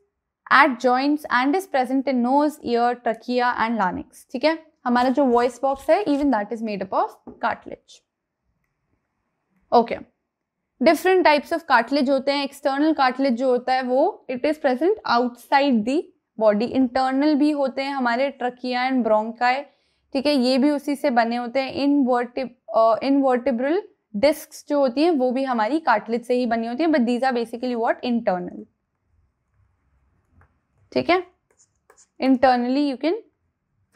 at joints and is present in nose ear trachea and larynx ठीक है हमारा जो वॉइस बॉक्स है even that is made up of cartilage okay different types of cartilage होते हैं एक्सटर्नल कार्टिलेज जो होता है वो it is present outside the body internal भी होते हैं हमारे ट्रकिया एंड ब्रोंकाय ठीक है ये भी उसी से बने होते हैं इनवर्टिब इनवर्टिब्रल डिस्क जो होती हैं वो भी हमारी कार्टिलेज से ही बनी होती है but these are basically what internal ठीक है internally you can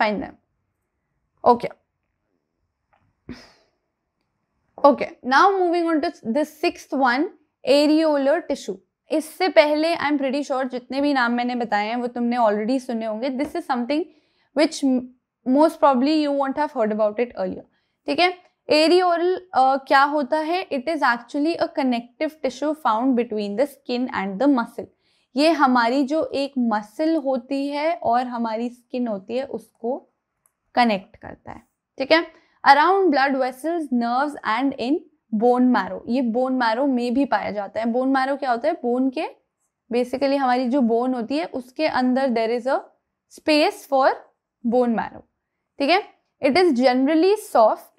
find them okay okay now moving on to the six one areolar tissue इससे पहले आई एम प्रेटी श्योर जितने भी नाम मैंने बताए हैं वो तुमने ऑलरेडी सुने होंगे this is something which most probably you won't have heard about it earlier ठीक है एरियोरल क्या होता है it is actually a connective tissue found between the skin and the muscle ये हमारी जो एक मसल होती है और हमारी स्किन होती है उसको कनेक्ट करता है ठीक है around blood vessels nerves and in bone marrow ये बोन मैरो में भी पाया जाता है बोन मैरो क्या होता है बोन के बेसिकली हमारी जो बोन होती है उसके अंदर there is a space for bone marrow ठीक है it is generally soft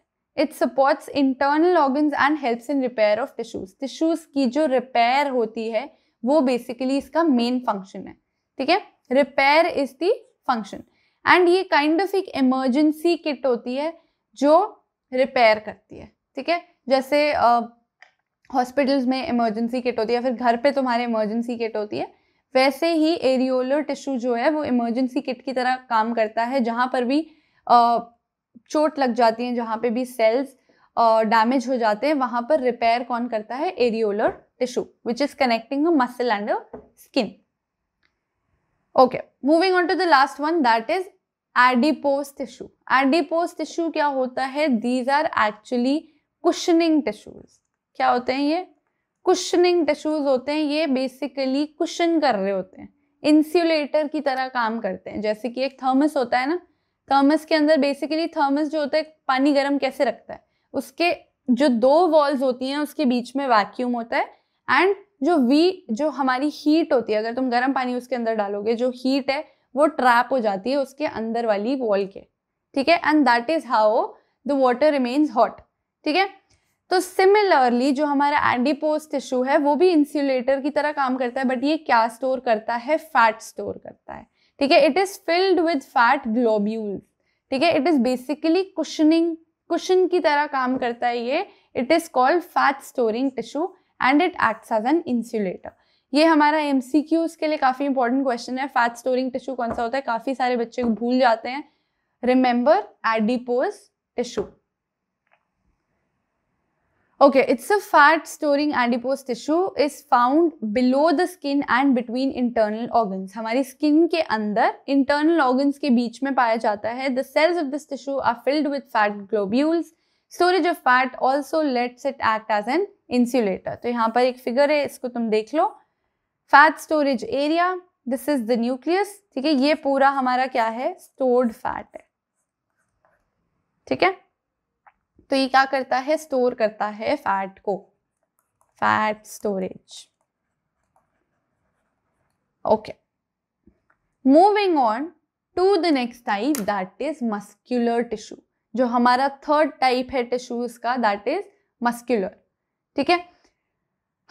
it supports internal organ and helps in repair of tissues tissues की जो रिपेयर होती है वो बेसिकली इसका मेन फंक्शन है ठीक है repair is the function and ये काइंड ऑफ एक इमरजेंसी किट होती है जो रिपेयर करती है ठीक है जैसे हॉस्पिटल्स में इमरजेंसी किट होती है फिर घर पे तुम्हारे इमरजेंसी किट होती है वैसे ही एरियोलर टिश्यू जो है वो इमरजेंसी किट की तरह काम करता है जहाँ पर भी आ, चोट लग जाती है जहाँ पे भी सेल्स डैमेज हो जाते हैं वहाँ पर रिपेयर कौन करता है areolar tissue which is connecting muscle and skin okay moving on to the last one that is adipose tissue adipose tissue क्या होता है these are actually cushioning tissues क्या होते हैं ये कुशनिंग टिश्यूज होते हैं ये बेसिकली कुशन कर रहे होते हैं इंसुलेटर की तरह काम करते हैं जैसे कि एक थर्मस होता है ना थर्मस के अंदर बेसिकली थर्मस जो होता है पानी गर्म कैसे रखता है उसके जो दो वॉल्स होती हैं उसके बीच में वैक्यूम होता है एंड जो वी जो हमारी हीट होती है अगर तुम गर्म पानी उसके अंदर डालोगे जो हीट है वो ट्रैप हो जाती है उसके अंदर वाली वॉल के ठीक है and that is how the water remains hot ठीक है तो सिमिलरली जो हमारा एंडीपोज टिश्यू है वो भी इंसुलेटर की तरह काम करता है बट ये क्या स्टोर करता है फैट स्टोर करता है ठीक है it is filled with fat globules ठीक है it is basically cushioning cushion की तरह काम करता है ये it is called fat storing tissue and it acts as an insulator ये हमारा एम सी क्यू उसके लिए काफ़ी इंपॉर्टेंट क्वेश्चन है फैट स्टोरिंग टिश्यू कौन सा होता है काफ़ी सारे बच्चे भूल जाते हैं remember adipose tissue okay it's a fat storing adipose tissue is found below the skin and between internal organ हमारी स्किन के अंदर इंटरनल ऑर्गन्स के बीच में पाया जाता है the cells of this tissue are filled with fat globules storage of fat also lets it act as an insulator तो यहाँ पर एक फिगर है इसको तुम देख लो fat storage area this is the nucleus ठीक है ये पूरा हमारा क्या है स्टोर्ड फैट है ठीक है तो ये क्या करता है स्टोर करता है फैट को fat storage okay moving on to the next type that is muscular tissue जो हमारा थर्ड टाइप है टिश्यूज का दैट इज मस्क्यूलर ठीक है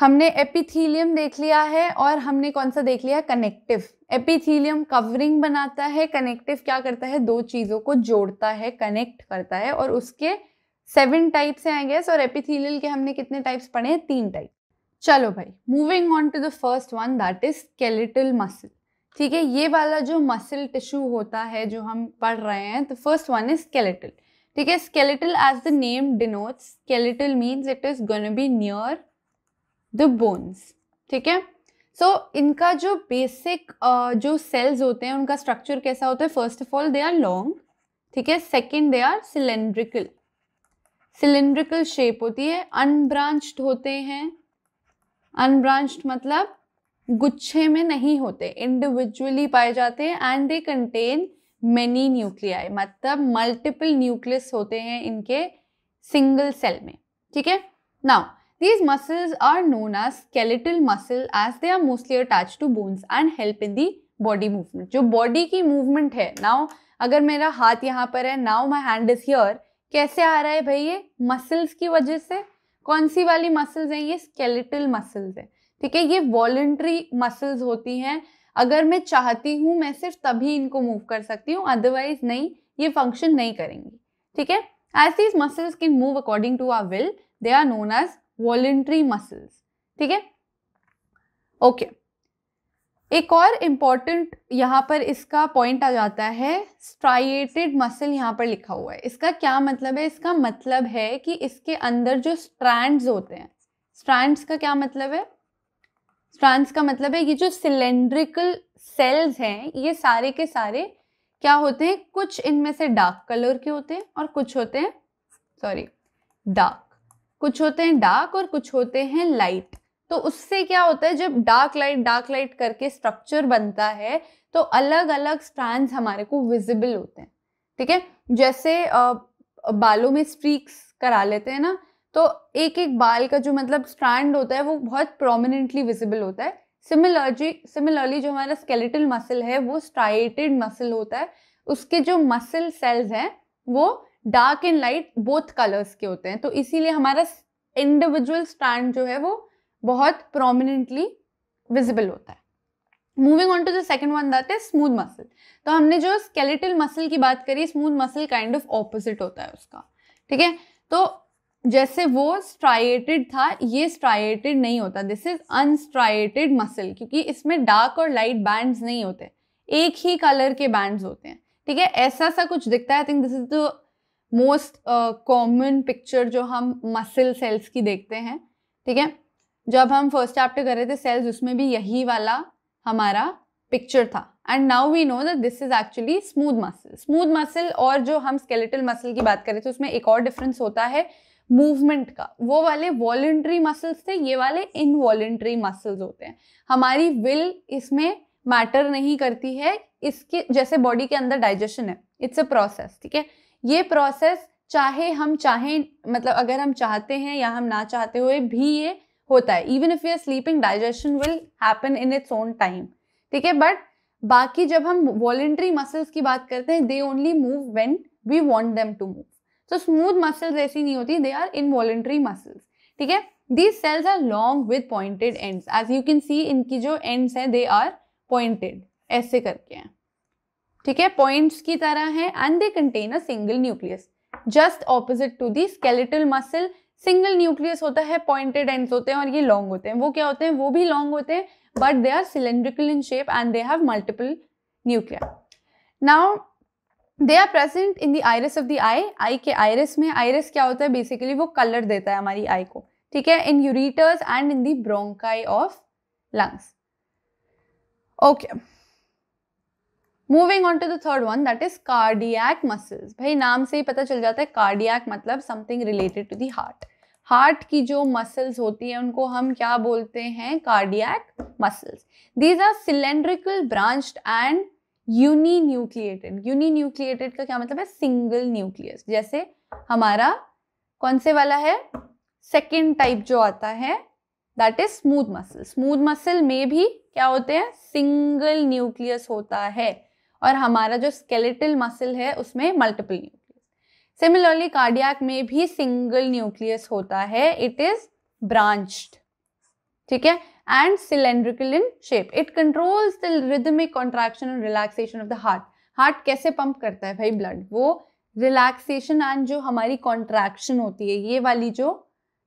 हमने एपिथीलियम देख लिया है और हमने कौन सा देख लिया है कनेक्टिव एपिथीलियम कवरिंग बनाता है कनेक्टिव क्या करता है दो चीज़ों को जोड़ता है कनेक्ट करता है और उसके सेवन टाइप्स हैं आई गेस और एपिथीलियल के हमने कितने टाइप्स पढ़े हैं तीन टाइप चलो भाई moving on to the first one that is skeletal muscle ठीक है ये वाला जो मसल टिश्यू होता है जो हम पढ़ रहे हैं तो फर्स्ट वन इज स्केलेटल ठीक है skeletal as the name denotes skeletal means it is gonna be near the bones ठीक है सो so, इनका जो बेसिक uh, जो सेल्स होते हैं उनका स्ट्रक्चर कैसा होता है first of all they are long ठीक है second they are cylindrical cylindrical shape होती है अनब्रांच्ड होते हैं अनब्रांच्ड मतलब गुच्छे में नहीं होते इंडिविजुअली पाए जाते हैं and they contain many nuclei मतलब मल्टीपल न्यूक्लियस होते हैं इनके सिंगल सेल में ठीक है now These muscles are known as skeletal muscle as they are mostly attached to bones and help in the body movement. जो body की movement है now अगर मेरा हाथ यहाँ पर है now my hand is here कैसे आ रहा है भाई ये muscles की वजह से कौन सी वाली muscles हैं ये skeletal muscles हैं ठीक है ये voluntary muscles होती हैं अगर मैं चाहती हूँ मैं सिर्फ तभी इनको move कर सकती हूँ otherwise नहीं ये function नहीं करेंगी ठीक है as these muscles can move according to our will they are known as voluntary muscles ठीक है ओके एक और इम्पॉर्टेंट यहाँ पर इसका पॉइंट आ जाता है स्ट्राइएटेड मसल यहाँ पर लिखा हुआ है इसका क्या मतलब है इसका मतलब है कि इसके अंदर जो स्ट्रैंड्स होते हैं स्ट्रैंड्स का क्या मतलब है स्ट्रैंड्स का मतलब है ये जो सिलेंड्रिकल सेल्स हैं ये सारे के सारे क्या होते हैं कुछ इनमें से डार्क कलर के होते हैं और कुछ होते हैं सॉरी डार्क कुछ होते हैं डार्क और कुछ होते हैं लाइट तो उससे क्या होता है जब डार्क लाइट डार्क लाइट करके स्ट्रक्चर बनता है तो अलग अलग स्ट्रैंड हमारे को विजिबल होते हैं ठीक है जैसे बालों में स्ट्रीक्स करा लेते हैं ना तो एक एक बाल का जो मतलब स्ट्रैंड होता है वो बहुत प्रोमिनेंटली विजिबल होता है सिमिलरली सिमिलरली जो हमारा स्केलेटल मसल है वो स्ट्राइटेड मसल होता है उसके जो मसल सेल्स हैं वो dark and light both colours के होते हैं तो इसीलिए हमारा इंडिविजुअल स्टैंड जो है वो बहुत प्रोमिनेंटली विजिबल होता है moving on to the second one that is smooth muscle तो हमने जो स्केलेटल मसल की बात करी smooth muscle kind of opposite होता है उसका ठीक है तो जैसे वो स्ट्राइटेड था ये स्ट्राइटेड नहीं होता दिस इज अनस्ट्राइटेड मसल क्योंकि इसमें डार्क और लाइट बैंड्स नहीं होते एक ही कलर के बैंड्स होते हैं ठीक है ऐसा सा कुछ दिखता है I think this is the most common picture जो हम मसल सेल्स की देखते हैं ठीक है जब हम फर्स्ट चैप्टर कर रहे थे सेल्स उसमें भी यही वाला हमारा पिक्चर था and now we know that this is actually smooth muscle smooth muscle और जो हम स्केलेटल मसल की बात कर रहे थे उसमें एक और डिफरेंस होता है मूवमेंट का वो वाले वॉलेंट्री मसल्स थे ये वाले इनवॉलेंट्री मसल्स होते हैं हमारी विल इसमें मैटर नहीं करती है इसके जैसे बॉडी के अंदर डाइजेशन है इट्स अ प्रोसेस ठीक है ये प्रोसेस चाहे हम चाहें मतलब अगर हम चाहते हैं या हम ना चाहते हुए भी ये होता है even if you are sleeping digestion will happen in its own time ठीक है बट बाकी जब हम वॉलेंट्री मसल्स की बात करते हैं they only move when we want them to move so smooth muscles ऐसी नहीं होती they are involuntary muscles ठीक है these cells are long with pointed ends as you can see इनकी जो एंड्स हैं दे आर पॉइंटेड ऐसे करके हैं ठीक है पॉइंट्स की तरह है and they contain a single nucleus just opposite to the skeletal muscle single nucleus होता है पॉइंटेड एंड होते हैं और ये लॉन्ग होते हैं वो क्या होते हैं वो भी लॉन्ग होते हैं but they are cylindrical in shape and they have multiple nuclei now they are present in the iris of the eye eye के आयरस में आयरस क्या होता है बेसिकली वो कलर देता है हमारी आई को ठीक है in ureters and in the bronchi of lungs okay moving on to the third one that is cardiac muscles भाई नाम से ही पता चल जाता है कार्डियक मतलब something related to the heart heart की जो मसल्स होती है उनको हम क्या बोलते हैं cardiac muscles these are cylindrical branched and uninucleated uninucleated का क्या मतलब है सिंगल न्यूक्लियस जैसे हमारा कौन से वाला है सेकेंड टाइप जो आता है that is smooth muscle smooth muscle में भी क्या होते हैं सिंगल न्यूक्लियस होता है और हमारा जो स्केलेटल मसल है उसमें मल्टीपल न्यूक्लियस सिमिलरली कार्डियक में भी सिंगल न्यूक्लियस होता है इट इज ब्रांच ठीक है and cylindrical in shape it control the rhythmic contraction and relaxation of the heart heart कैसे पंप करता है भाई ब्लड वो रिलैक्सेशन एंड जो हमारी कॉन्ट्रैक्शन होती है ये वाली जो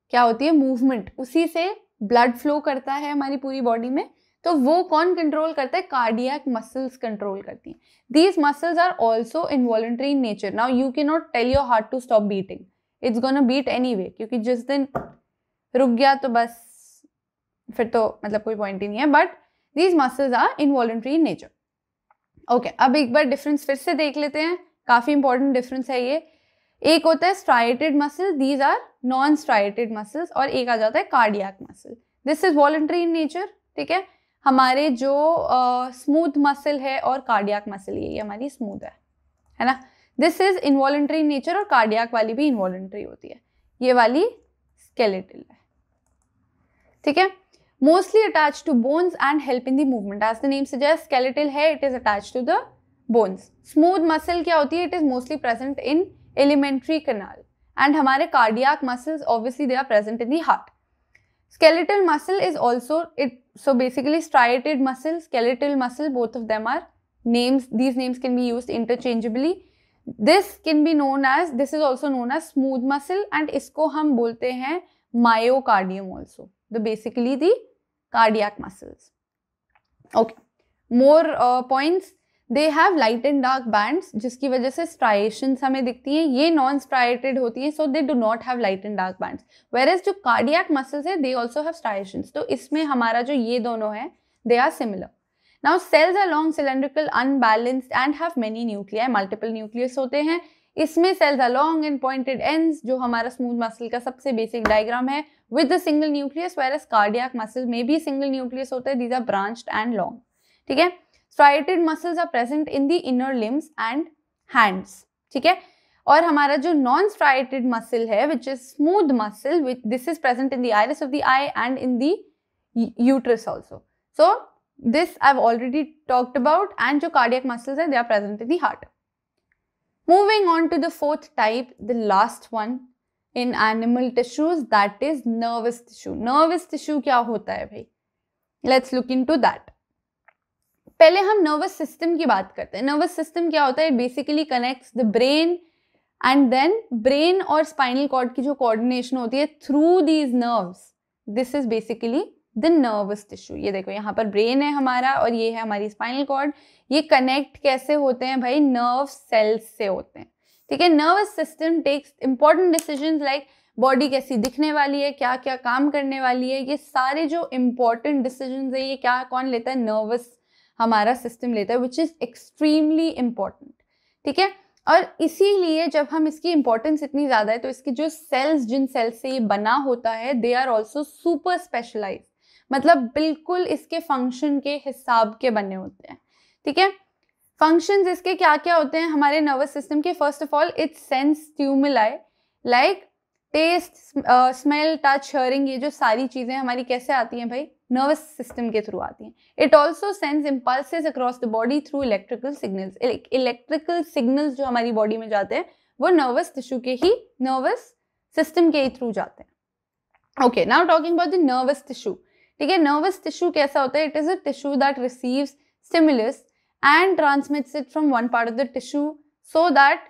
क्या होती है मूवमेंट उसी से ब्लड फ्लो करता है हमारी पूरी बॉडी में तो वो कौन कंट्रोल करता है कार्डियक मसल्स कंट्रोल करती हैं these muscles are also involuntary in nature now you can not tell your heart to stop beating it's gonna beat anyway क्योंकि जिस दिन रुक गया तो बस फिर तो मतलब कोई पॉइंट ही नहीं है but these muscles are involuntary in nature okay अब एक बार डिफरेंस फिर से देख लेते हैं काफ़ी इंपॉर्टेंट डिफरेंस है ये एक होता है striated muscle these are non striated muscles और एक आ जाता है cardiac muscle this is voluntary in nature ठीक है हमारे जो स्मूथ मसल है और कार्डियक मसल ये हमारी स्मूथ है है ना दिस इज इनवॉलेंट्री नेचर और कार्डियक वाली भी इनवॉलेंट्री होती है ये वाली स्केलेटल है ठीक है mostly attach to bones and help in the movement as the name से स्केलेटल है it is attach to the bones smooth muscle क्या होती है it is mostly present in alimentary canal and हमारे cardiac muscles obviously they are present in the heart Skeletal muscle is also, it so basically striated muscle, skeletal muscle, both of them are names. These names can be used interchangeably. This can be known as, this is also known as smooth muscle and isko हम bolte हैं myocardium also. The basically the cardiac muscles. Okay, more uh, points. They have light and dark bands जिसकी वजह से striations हमें दिखती हैं ये non striated होती हैं so they do not have light and dark bands whereas जो कार्डियक मसल्स है दे ऑल्सो हैव स्ट्राइशंस तो इसमें हमारा जो ये दोनों है they are similar now cells are long cylindrical unbalanced and have many nuclei multiple nucleus होते हैं इसमें cells are long and pointed end जो हमारा स्मूथ मसल का सबसे बेसिक डायग्राम है with the single nucleus whereas cardiac muscle में भी सिंगल न्यूक्लियस होता है these are branch and long ठीक है striated muscles are present in the inner limbs and hands ठीक है और हमारा जो नॉन स्ट्राइटेड मसल है which is smooth muscle which this is present in the iris of the eye and in the uterus also so this I already talked about and जो cardiac muscles है they are present in the heart moving on to the fourth type the last one in animal tissues that is nervous tissue nervous tissue क्या होता है भाई let's look into that पहले हम nervous system की बात करते हैं नर्वस सिस्टम क्या होता है it basically connects the brain and then brain और स्पाइनल कॉर्ड की जो कोऑर्डिनेशन होती है through these nerves this is basically the nervous tissue ये देखो यहाँ पर ब्रेन है हमारा और ये है हमारी स्पाइनल कॉर्ड ये कनेक्ट कैसे होते हैं भाई नर्व सेल्स से होते हैं ठीक है nervous system takes important decision like body कैसी दिखने वाली है क्या क्या काम करने वाली है ये सारे जो इंपॉर्टेंट डिसीजन है ये क्या कौन लेता है नर्वस हमारा सिस्टम लेता है विच इज़ एक्सट्रीमली इम्पॉर्टेंट ठीक है और इसीलिए जब हम इसकी इम्पोर्टेंस इतनी ज़्यादा है तो इसके जो सेल्स जिन सेल्स से ये बना होता है they are also super specialise मतलब बिल्कुल इसके फंक्शन के हिसाब के बने होते हैं ठीक है फंक्शंस इसके क्या क्या होते हैं हमारे नर्वस सिस्टम के first of all it's sense stimuli like taste smell touch hearing ये जो सारी चीज़ें हमारी कैसे आती हैं भाई नर्वस सिस्टम के थ्रू आती हैं it also sends impulse across the body through electrical signals electrical signals जो हमारी बॉडी में जाते हैं वो नर्वस टिश्यू के ही नर्वस सिस्टम के ही थ्रू जाते हैं okay now talking about the nervous tissue ठीक है नर्वस टिश्यू कैसा होता है it is a tissue that receives stimulus and transmits it from one part of the tissue so that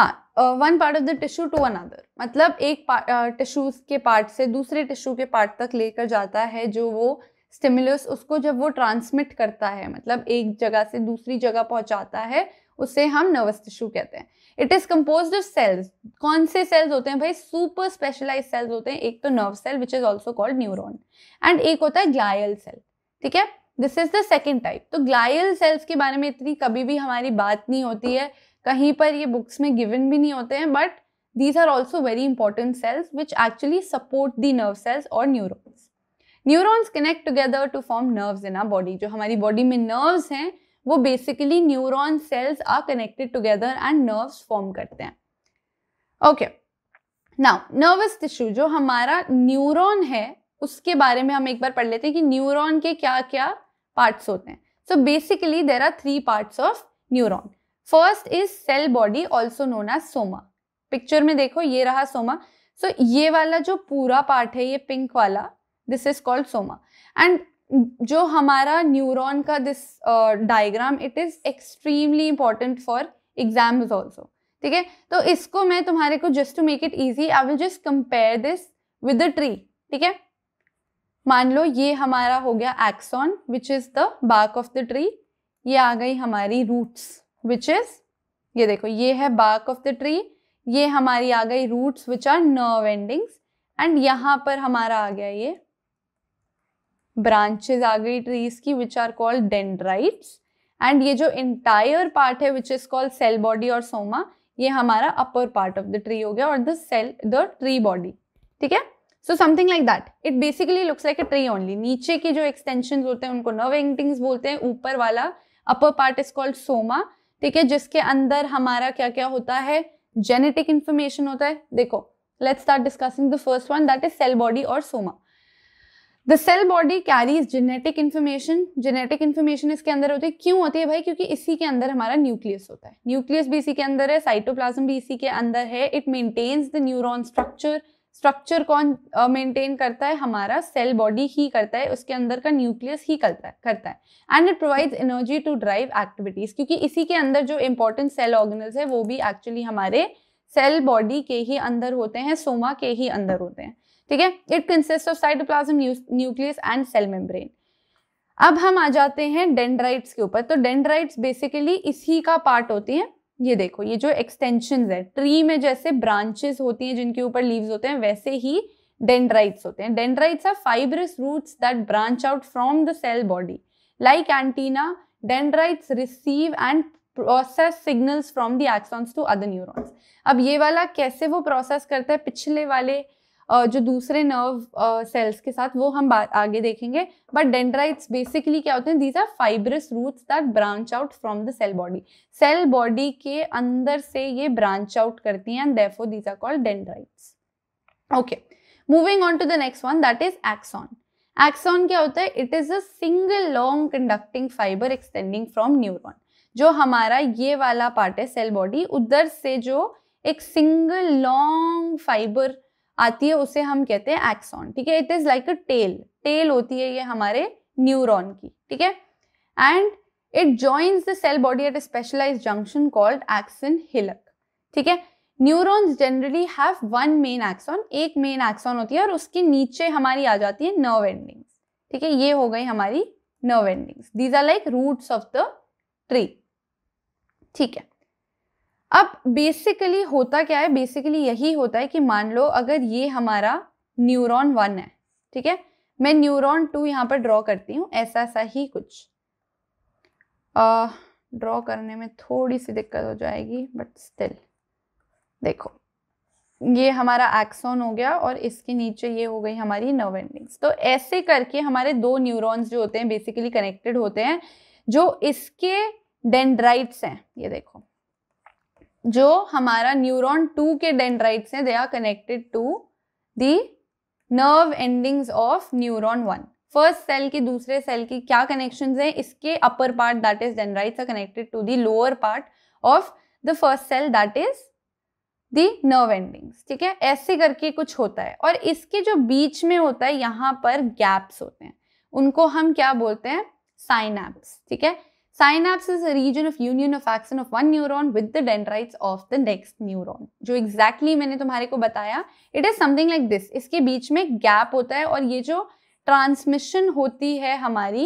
हाँ one part of the tissue to another मतलब एक tissues के part से दूसरे टिश्यू के पार्ट तक लेकर जाता है जो वो स्टिमुलस उसको जब वो ट्रांसमिट करता है मतलब एक जगह से दूसरी जगह पहुंचाता है उसे हम नर्वस टिश्यू कहते हैं it is compose of cells कौन से सेल्स होते हैं भाई सुपर स्पेशलाइज सेल्स होते हैं एक तो nerve cell which is also called neuron and एक होता है ग्लायल सेल ठीक है this is the second type तो ग्लायल सेल्स के बारे में इतनी कभी भी हमारी बात नहीं होती है कहीं पर ये बुक्स में गिवन भी नहीं होते हैं but these are also very important cells which actually support the nerve cells और neurons neurons connect together to form nerves in our body जो हमारी बॉडी में नर्व्स हैं वो basically neuron cells are connected together and nerves form करते हैं okay now nervous tissue जो हमारा न्यूरोन है उसके बारे में हम एक बार पढ़ लेते हैं कि न्यूरोन के क्या क्या पार्ट्स होते हैं so basically there are three parts of neuron first is cell body also known as soma picture में देखो ये रहा सोमा सो so, ये वाला जो पूरा पार्ट है ये पिंक वाला this is called soma and जो हमारा न्यूरॉन का this diagram it is extremely important for exams also ठीक है तो इसको मैं तुम्हारे को just to make it easy I will just compare this with the tree ठीक है मान लो ये हमारा हो गया axon which is the bark of the tree ये आ गई हमारी रूट्स विच इज ये देखो ये है बार्क ऑफ द ट्री ये हमारी आ गई roots which are nerve endings and यहाँ पर हमारा आ गया ये ब्रांचेस आ गई ट्रीज की which are called dendrites and ये जो इंटायर पार्ट है which is called cell body और सोमा ये हमारा upper part of the tree हो गया और the cell the tree body ठीक है so something like that it basically looks like a tree only नीचे के जो एक्सटेंशन होते हैं उनको नर्व एंडिंग्स बोलते हैं ऊपर वाला upper part is called soma ठीक है जिसके अंदर हमारा क्या क्या होता है जेनेटिक इंफॉर्मेशन होता है देखो let's start discussing the first one that is cell body और soma the cell body carries genetic information genetic information इसके अंदर होती है क्यों होती है भाई क्योंकि इसी के अंदर हमारा न्यूक्लियस होता है न्यूक्लियस भी इसी के अंदर है साइटोप्लाज्म भी इसी के अंदर है it maintains the neuron structure structure कौन मेंटेन uh, करता है हमारा सेल बॉडी ही करता है उसके अंदर का न्यूक्लियस ही करता है करता है and it provides energy to drive activities क्योंकि इसी के अंदर जो इम्पोर्टेंट सेल ऑर्गेनल्स है वो भी एक्चुअली हमारे सेल बॉडी के ही अंदर होते हैं सोमा के ही अंदर होते हैं ठीक है it consist of cytoplasm nucleus and cell membrane अब हम आ जाते हैं डेंड्राइट्स के ऊपर तो डेंड्राइट्स बेसिकली इसी का पार्ट होती है ये देखो ये जो एक्सटेंशन है ट्री में जैसे ब्रांचेस होती हैं जिनके ऊपर लीव्स होते हैं वैसे ही डेंड्राइट्स होते हैं dendrites are fibrous roots that branch out from the cell body like antenna dendrites receive and process signals from the axons to other neurons अब ये वाला कैसे वो प्रोसेस करता है पिछले वाले जो दूसरे नर्व सेल्स के साथ वो हम आगे देखेंगे बट डेंड्राइट्स बेसिकली क्या होते हैं these are fibrous roots that branch out from the cell body cell body के अंदर से ये ब्रांच आउट करती हैं and therefore these are called dendrites okay moving on to the next one that is axon axon क्या होता है it is a single long conducting fibre extending from neuron जो हमारा ये वाला पार्ट है सेल बॉडी उधर से जो एक सिंगल लॉन्ग फाइबर आती है उसे हम कहते हैं एक्सॉन ठीक है it is like a tail tail होती है ये हमारे न्यूरॉन की ठीक है and it joins the cell body at a specialise junction called axon hillock ठीक है neurons generally have one main axon एक मेन एक्सॉन होती है और उसके नीचे हमारी आ जाती है नर्व एंडिंग्स ठीक है ये हो गई हमारी nerve endings these are like roots of the tree ठीक है अब बेसिकली होता क्या है बेसिकली यही होता है कि मान लो अगर ये हमारा न्यूरॉन वन है ठीक है मैं न्यूरॉन टू यहाँ पर ड्रॉ करती हूँ ऐसा सा ही कुछ ड्रॉ करने में थोड़ी सी दिक्कत हो जाएगी बट स्टिल देखो ये हमारा एक्सॉन हो गया और इसके नीचे ये हो गई हमारी नर्व एंडिंग्स तो ऐसे करके हमारे दो न्यूरॉन्स जो होते हैं बेसिकली कनेक्टेड होते हैं जो इसके डेंड्राइट्स हैं ये देखो जो हमारा न्यूरॉन टू के डेंड्राइट्स हैं they are connected to the nerve endings of neuron one first cell की दूसरे सेल की क्या कनेक्शंस हैं इसके upper part that is dendrites are connected to the lower part of the first cell that is the nerve endings ठीक है ऐसे करके कुछ होता है और इसके जो बीच में होता है यहाँ पर गैप्स होते हैं उनको हम क्या बोलते हैं साइनैप्स ठीक है Synapse is a region of union of axon of one neuron with the dendrites of the next neuron. जो एग्जैक्टली exactly मैंने तुम्हारे को बताया it is something like this इसके बीच में गैप होता है और ये जो ट्रांसमिशन होती है हमारी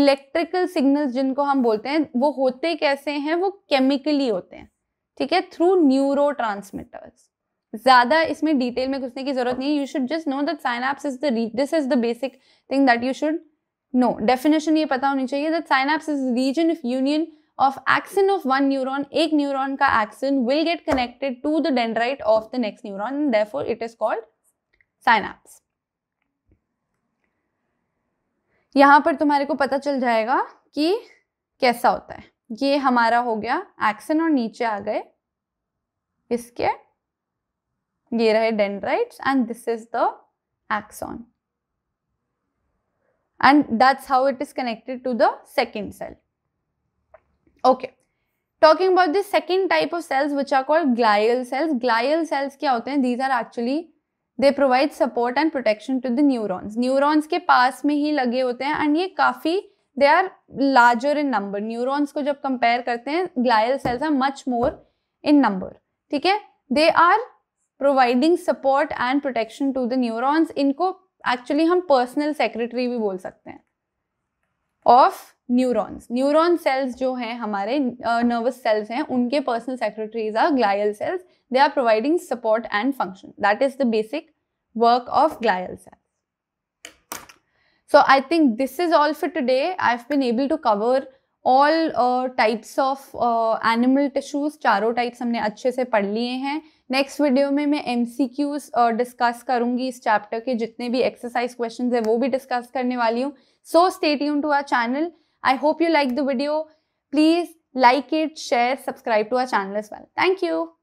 इलेक्ट्रिकल signals जिनको हम बोलते हैं वो होते कैसे हैं वो केमिकली होते हैं ठीक है थ्रू न्यूरो ज़्यादा इसमें डिटेल में घुसने की जरूरत नहीं है you should just know that synapse is the this is the basic thing that you should know definition ये पता होनी चाहिए that synapse is region of union of axon of one neuron एक न्यूरोन का axon will get connected to the dendrite of the next neuron and therefore it is called synapse यहां पर तुम्हारे को पता चल जाएगा कि कैसा होता है ये हमारा हो गया एक्सन और नीचे आ गए इसके ये रहे dendrites and this is the axon and that's how it is connected to the second cell. Okay. Talking about the second type of cells which are called glial cells. Glial cells kya hote hain These are actually they provide support and protection to the neurons. Neurons ke paas mein hi lage hote hain and ye kafi they are larger in number. Neurons ko jab compare karte hain glial cells are much more in number. theek hai They are providing support and protection to the neurons. inko actually हम personal secretary भी बोल सकते हैं of neurons neuron cells जो हैं हमारे nervous uh, cells हैं उनके personal secretaries are glial cells they are providing support and function that is the basic work of glial cells so I think this is all for today I have been able to cover all types of animal tissues चारों types हमने अच्छे से पढ़ लिए हैं next video में मैं M C Qs discuss करूंगी इस चैप्टर के जितने भी एक्सरसाइज क्वेश्चन है वो भी डिस्कस करने वाली हूँ so stay tune to our channel I hope you like the video please like it share subscribe to our channel as well thank you